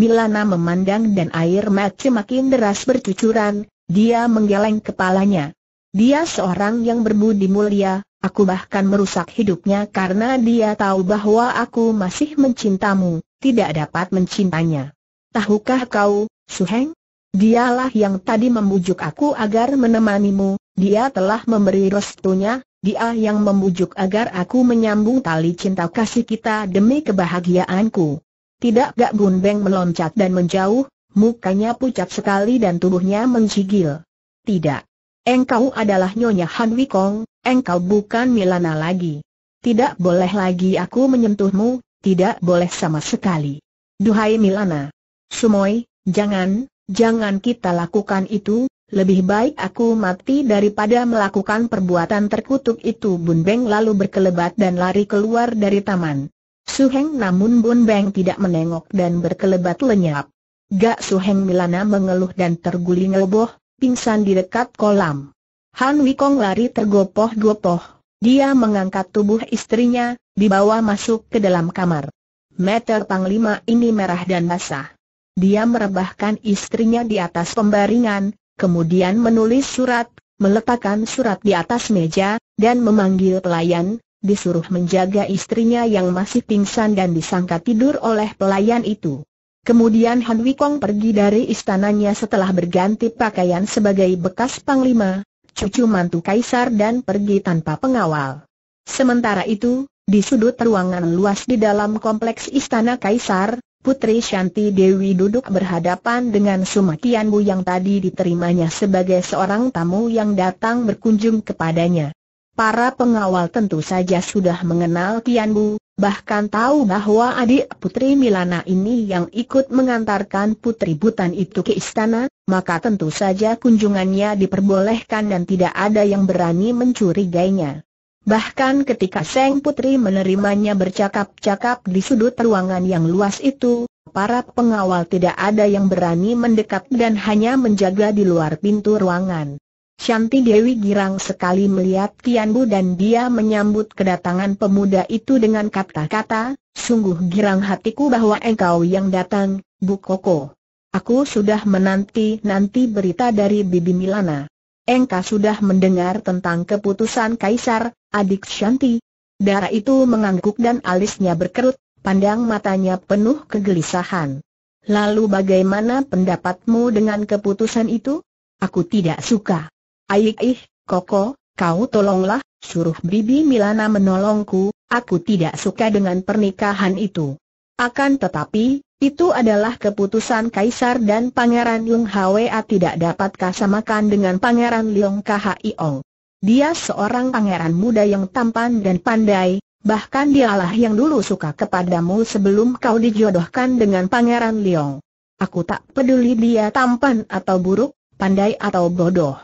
Milana memandang dan air mata makin deras bercucuran, dia menggeleng kepalanya. Dia seorang yang berbudi mulia, aku bahkan merusak hidupnya karena dia tahu bahwa aku masih mencintamu, tidak dapat mencintanya. Tahukah kau, Suheng? Dialah yang tadi membujuk aku agar menemanimu, dia telah memberi restunya, dia yang membujuk agar aku menyambung tali cinta kasih kita demi kebahagiaanku. Tidak gak Gun Beng meloncat dan menjauh, mukanya pucat sekali dan tubuhnya mencigil. Tidak. Engkau adalah Nyonya Han Wikong, engkau bukan Milana lagi. Tidak boleh lagi aku menyentuhmu, tidak boleh sama sekali. Duhai Milana, Sumoy, jangan, jangan kita lakukan itu, lebih baik aku mati daripada melakukan perbuatan terkutuk itu Bun Beng lalu berkelebat dan lari keluar dari taman. Suheng namun Bun Beng tidak menengok dan berkelebat lenyap. Gak Suheng Milana mengeluh dan terguling leboh, pingsan di dekat kolam. Han Wikong lari tergopoh-gopoh. Dia mengangkat tubuh istrinya, dibawa masuk ke dalam kamar. Meter panglima ini merah dan basah. Dia merebahkan istrinya di atas pembaringan, kemudian menulis surat, meletakkan surat di atas meja, dan memanggil pelayan, disuruh menjaga istrinya yang masih pingsan dan disangka tidur oleh pelayan itu. Kemudian Han Wikong pergi dari istananya setelah berganti pakaian sebagai bekas panglima, cucu mantu kaisar dan pergi tanpa pengawal. Sementara itu, di sudut ruangan luas di dalam kompleks istana kaisar, Putri Shanti Dewi duduk berhadapan dengan Bu yang tadi diterimanya sebagai seorang tamu yang datang berkunjung kepadanya. Para pengawal tentu saja sudah mengenal Kian Bu, bahkan tahu bahwa adik Putri Milana ini yang ikut mengantarkan Putri Butan itu ke istana, maka tentu saja kunjungannya diperbolehkan dan tidak ada yang berani mencurigainya. Bahkan ketika Seng Putri menerimanya bercakap-cakap di sudut ruangan yang luas itu, para pengawal tidak ada yang berani mendekat dan hanya menjaga di luar pintu ruangan. Shanti Dewi girang sekali melihat Tian Bu dan dia menyambut kedatangan pemuda itu dengan kata-kata, sungguh girang hatiku bahwa engkau yang datang, Bu Koko. Aku sudah menanti-nanti berita dari Bibi Milana. Engkau sudah mendengar tentang keputusan Kaisar, Adik Shanti. Darah itu mengangguk dan alisnya berkerut, pandang matanya penuh kegelisahan. Lalu bagaimana pendapatmu dengan keputusan itu? Aku tidak suka. Aik ih, eh, Koko, kau tolonglah, suruh Bibi Milana menolongku, aku tidak suka dengan pernikahan itu. Akan tetapi, itu adalah keputusan Kaisar dan Pangeran Yung Hwa tidak dapat kasamakan dengan Pangeran Leong Khaeong. Dia seorang pangeran muda yang tampan dan pandai, bahkan dialah yang dulu suka kepadamu sebelum kau dijodohkan dengan pangeran Liong. Aku tak peduli dia tampan atau buruk, pandai atau bodoh.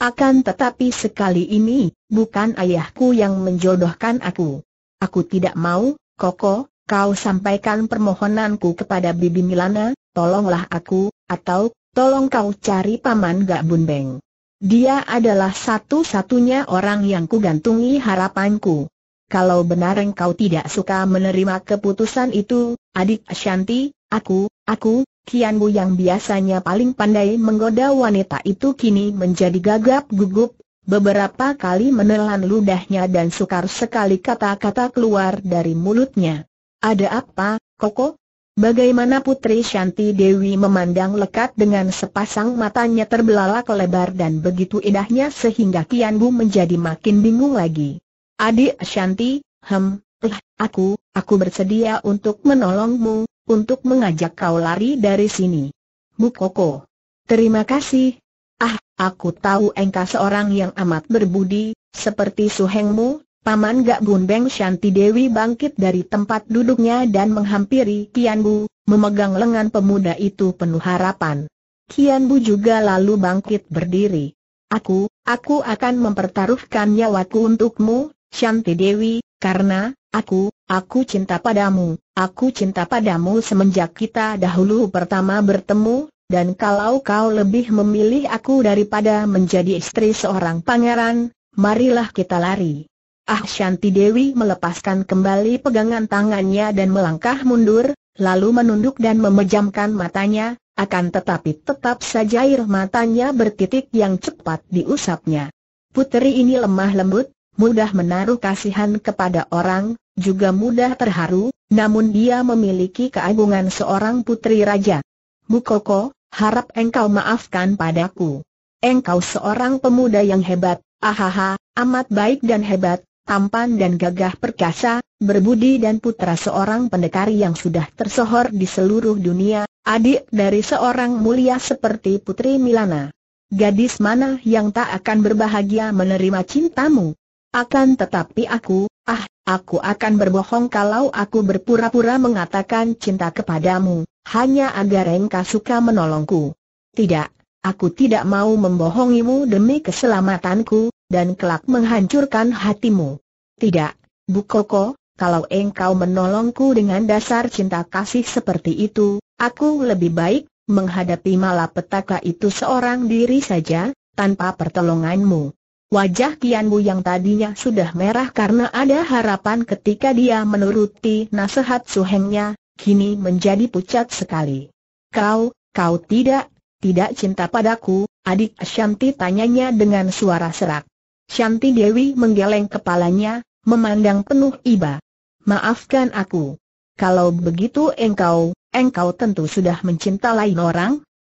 Akan tetapi sekali ini, bukan ayahku yang menjodohkan aku. Aku tidak mau, Koko, kau sampaikan permohonanku kepada Bibi Milana, tolonglah aku, atau, tolong kau cari paman Gak Bunbeng. Dia adalah satu-satunya orang yang kugantungi harapanku. Kalau benar engkau tidak suka menerima keputusan itu, adik Ashanti, aku, aku, Kianbu yang biasanya paling pandai menggoda wanita itu kini menjadi gagap gugup, beberapa kali menelan ludahnya dan sukar sekali kata-kata keluar dari mulutnya. Ada apa, Koko? Bagaimana Putri Shanti Dewi memandang lekat dengan sepasang matanya terbelalak lebar dan begitu indahnya sehingga Kian Bu menjadi makin bingung lagi. Adik Shanti, hem, eh, aku, aku bersedia untuk menolongmu, untuk mengajak kau lari dari sini. Bu Koko. Terima kasih. Ah, aku tahu engkau seorang yang amat berbudi, seperti suhengmu, Paman Gak Bun Beng Shanti Dewi bangkit dari tempat duduknya dan menghampiri Kian Bu, memegang lengan pemuda itu penuh harapan. Kian Bu juga lalu bangkit berdiri. Aku, aku akan mempertaruhkan nyawaku untukmu, Shanti Dewi, karena, aku, aku cinta padamu, aku cinta padamu semenjak kita dahulu pertama bertemu, dan kalau kau lebih memilih aku daripada menjadi istri seorang pangeran, marilah kita lari. Ah Shanti Dewi melepaskan kembali pegangan tangannya dan melangkah mundur, lalu menunduk dan memejamkan matanya, akan tetapi tetap saja air matanya bertitik yang cepat diusapnya. Putri ini lemah lembut, mudah menaruh kasihan kepada orang, juga mudah terharu, namun dia memiliki keagungan seorang putri raja. Mukoko, harap engkau maafkan padaku. Engkau seorang pemuda yang hebat, ahaha, amat baik dan hebat, tampan dan gagah perkasa, berbudi dan putra seorang pendekar yang sudah tersohor di seluruh dunia, adik dari seorang mulia seperti Putri Milana. Gadis mana yang tak akan berbahagia menerima cintamu? Akan tetapi aku, ah, aku akan berbohong kalau aku berpura-pura mengatakan cinta kepadamu, hanya agar engkau suka menolongku. Tidak, aku tidak mau membohongimu demi keselamatanku, dan kelak menghancurkan hatimu. Tidak, bukoko, kalau engkau menolongku dengan dasar cinta kasih seperti itu, aku lebih baik menghadapi malapetaka itu seorang diri saja, tanpa pertolonganmu. Wajah Kianbu yang tadinya sudah merah karena ada harapan ketika dia menuruti nasihat suhengnya, kini menjadi pucat sekali. Kau, kau tidak, tidak cinta padaku, adik Ashanti tanyanya dengan suara serak. Shanti Dewi menggeleng kepalanya, memandang penuh iba. Maafkan aku. Kalau begitu engkau, engkau tentu sudah mencinta lain orang?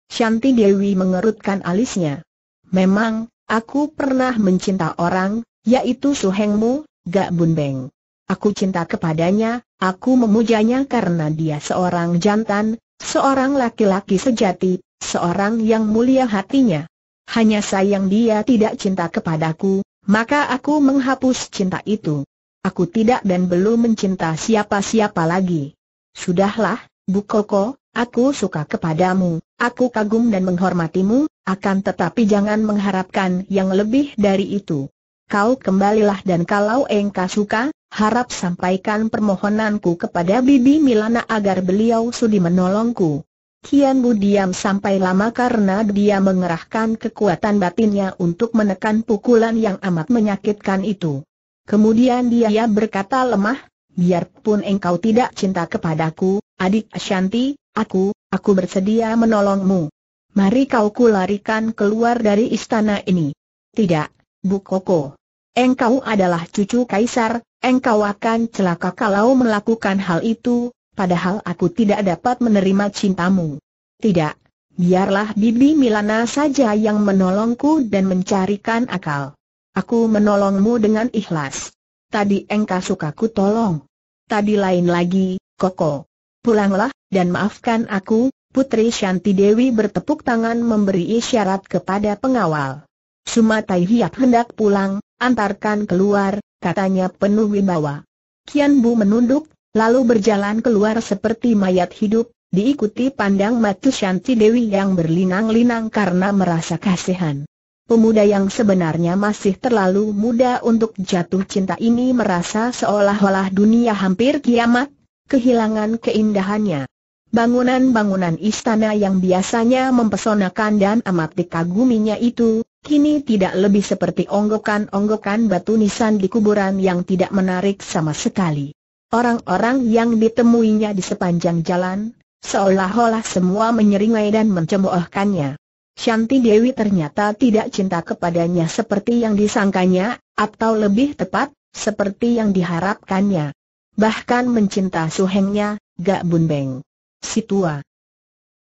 Shanti Dewi mengerutkan alisnya. Memang, aku pernah mencinta orang, yaitu suhengmu, Gak Beng. Aku cinta kepadanya, aku memujanya karena dia seorang jantan, seorang laki-laki sejati, seorang yang mulia hatinya. Hanya sayang dia tidak cinta kepadaku, maka aku menghapus cinta itu. Aku tidak dan belum mencinta siapa-siapa lagi. Sudahlah, Bu Koko, aku suka kepadamu, aku kagum dan menghormatimu, akan tetapi jangan mengharapkan yang lebih dari itu. Kau kembalilah dan kalau engkau suka, harap sampaikan permohonanku kepada Bibi Milana agar beliau sudi menolongku. Kian Bu diam sampai lama karena dia mengerahkan kekuatan batinnya untuk menekan pukulan yang amat menyakitkan itu. Kemudian dia berkata lemah, biarpun engkau tidak cinta kepadaku, adik Ashanti, aku, aku bersedia menolongmu. Mari kau kularikan keluar dari istana ini. Tidak, Bu Koko. Engkau adalah cucu kaisar, engkau akan celaka kalau melakukan hal itu, Padahal aku tidak dapat menerima cintamu. Tidak. Biarlah Bibi Milana saja yang menolongku dan mencarikan akal. Aku menolongmu dengan ikhlas. Tadi engkau suka ku tolong. Tadi lain lagi, Koko. Pulanglah, dan maafkan aku, Putri Shanti Dewi bertepuk tangan memberi isyarat kepada pengawal. Sumatai Hiap hendak pulang, antarkan keluar, katanya penuh wibawa. Kian Bu menunduk Lalu berjalan keluar seperti mayat hidup, diikuti pandang matu Shanti Dewi yang berlinang-linang karena merasa kasihan. Pemuda yang sebenarnya masih terlalu muda untuk jatuh cinta ini merasa seolah-olah dunia hampir kiamat, kehilangan keindahannya. Bangunan-bangunan istana yang biasanya mempesonakan dan amat dikaguminya itu, kini tidak lebih seperti onggokan-onggokan batu nisan di kuburan yang tidak menarik sama sekali. Orang-orang yang ditemuinya di sepanjang jalan, seolah-olah semua menyeringai dan mencemoohkannya. Shanti Dewi ternyata tidak cinta kepadanya seperti yang disangkanya, atau lebih tepat, seperti yang diharapkannya. Bahkan mencinta suhengnya, Gak Bunbeng. Si tua,